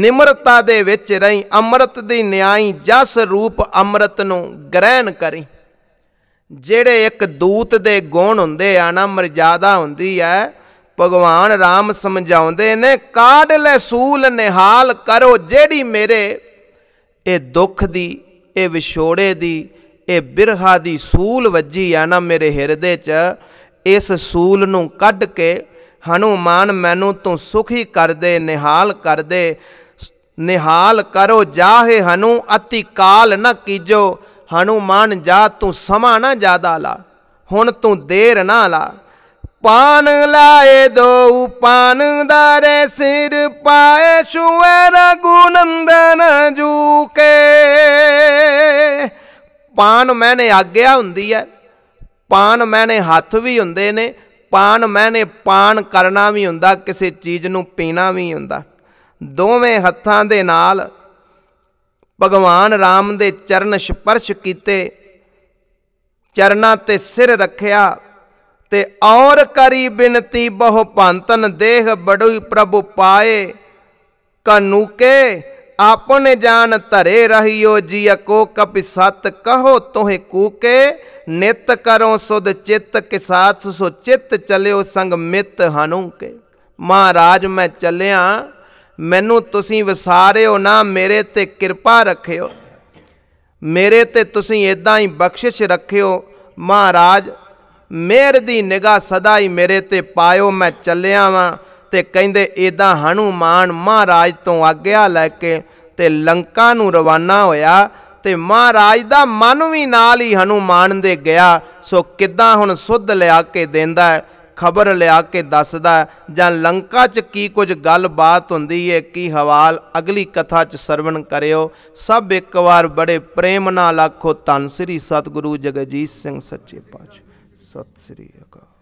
ਨਿਮਰਤਾ ਦੇ ਵਿੱਚ ਰਹੀ ਅੰਮ੍ਰਿਤ ਦੀ ਨਿਆਈ ਜਸ ਰੂਪ ਅੰਮ੍ਰਿਤ ਨੂੰ ਗ੍ਰਹਿਣ ਕਰੀ ਜਿਹੜੇ ਇੱਕ ਦੂਤ ਦੇ ਗੁਣ ਹੁੰਦੇ ਆ ਨਾ ਮਰਜ਼ਾਦਾ ਹੁੰਦੀ ਐ ਭਗਵਾਨ ਰਾਮ ਸਮਝਾਉਂਦੇ ਨੇ ਕਾਢ ਲੈ ਸੂਲ ਨਿਹਾਲ ਕਰੋ ਜਿਹੜੀ ਮੇਰੇ ਇਹ ਦੁੱਖ ਦੀ ਇਹ ਵਿਛੋੜੇ ਦੀ ਇਹ ਬਿਰਹਾ ਦੀ ਸੂਲ ਵੱਜੀ ਆ ਨਾ ਮੇਰੇ ਹਿਰਦੇ 'ਚ ਇਸ ਸੂਲ ਨੂੰ ਕੱਢ ਕੇ ਹਨੂਮਾਨ ਮੈਨੂੰ ਤੂੰ ਸੁਖੀ ਕਰ ਦੇ ਨਿਹਾਲ ਕਰ ਦੇ ਨਿਹਾਲ ਕਰੋ ਜਾਹੇ ਹਨੂ ਅਤੀ ਕਾਲ ਨਾ ਕੀਜੋ ਹਨੂਮਾਨ ਜਾ ਤੂੰ ਸਮਾਂ ਨਾ ਜ਼ਿਆਦਾ ਲਾ ਹੁਣ ਤੂੰ ਦੇਰ ਨਾ ਲਾ ਪਾਨ ਲਾਏ ਦੋ ਪਾਨ ਦਾਰੇ ਸਿਰ ਪਾਏ ਸ਼ੁਵੇ ਰਗੁਨੰਦਨ ਜੂ ਕੇ ਪਾਨ ਮੈਨੇ ਆਗਿਆ ਹੁੰਦੀ ਐ ਪਾਨ ਮੈਨੇ ਹੱਥ ਵੀ ਹੁੰਦੇ ਨੇ ਪਾਨ ਮੈਨੇ ਪਾਨ ਕਰਨਾ ਵੀ ਹੁੰਦਾ ਕਿਸੇ ਚੀਜ਼ ਨੂੰ ਪੀਣਾ ਵੀ ਹੁੰਦਾ ਦੋਵੇਂ ਹੱਥਾਂ ਦੇ ਨਾਲ ਭਗਵਾਨ RAM ਦੇ ਚਰਨ ਸਪਰਸ਼ ਕੀਤੇ ਚਰਨਾਂ ਤੇ ਸਿਰ ਰੱਖਿਆ ਤੇ ਔਰ ਕਰੀ ਬਿਨਤੀ ਬਹੁ ਭੰਤਨ ਦੇਹ ਬੜੋਈ ਪ੍ਰਭੂ ਪਾਏ ਕਨੂਕੇ ਆਪਣੇ ਜਾਨ ਧਰੇ ਰਹੀਓ ਜੀ ਕੋ ਕਪਿ ਸਤ ਕਹੋ ਤੋਹੇ ਕੂਕੇ ਨਿਤ ਕਰੋ ਸੁਧ ਚਿੱਤ ਕੇ ਸਾਥ ਸੋ ਚਿੱਤ ਚਲਿਓ ਸੰਗ ਮਿਤ ਹਨੂਕੇ ਮਹਾਰਾਜ ਮੈਂ ਚੱਲਿਆ ਮੈਨੂੰ ਤੁਸੀਂ ਵਿਸਾਰਿਓ ਨਾ ਮੇਰੇ ਤੇ ਕਿਰਪਾ ਰੱਖਿਓ ਮੇਰੇ ਤੇ ਤੁਸੀਂ ਇਦਾਂ ਹੀ ਬਖਸ਼ਿਸ਼ ਰੱਖਿਓ ਮਹਾਰਾਜ ਮਿਹਰ ਦੀ ਨਿਗਾਹ ਸਦਾ ਹੀ ਮੇਰੇ ਤੇ ਪਾਇਓ ਮੈਂ ਚੱਲਿਆ ਵਾਂ ਤੇ ਕਹਿੰਦੇ ਏਦਾਂ ਹਨੂਮਾਨ ਮਹਾਰਾਜ ਤੋਂ ਆਗਿਆ ਲੈ ਕੇ ਤੇ ਲੰਕਾ ਨੂੰ ਰਵਾਨਾ ਹੋਇਆ ਤੇ ਮਹਾਰਾਜ ਦਾ ਮਨ ਵੀ ਨਾਲ ਹੀ ਹਨੂਮਾਨ ਦੇ ਗਿਆ ਸੋ ਕਿੱਦਾਂ ਹੁਣ ਸੁੱਧ ਲਿਆ ਕੇ ਦਿੰਦਾ ਖਬਰ ਲਿਆ ਕੇ ਦੱਸਦਾ ਜਾਂ ਲੰਕਾ 'ਚ ਕੀ ਕੁਝ ਗੱਲਬਾਤ ਹੁੰਦੀ ਏ ਕੀ ਹਵਾਲ ਅਗਲੀ ਕਥਾ 'ਚ ਸਰਵਣ ਕਰਿਓ ਸਭ ਇੱਕ ਵਾਰ ਬੜੇ ਪ੍ਰੇਮ ਨਾਲ ਆਖੋ ਤਨ ਸ੍ਰੀ ਸਤਿਗੁਰੂ ਜਗਜੀਤ ਸਿੰਘ ਸੱਚੇ ਪਾਤਸ਼ਾਹ ਸਤਿ ਸ੍ਰੀ ਅਕਾਲ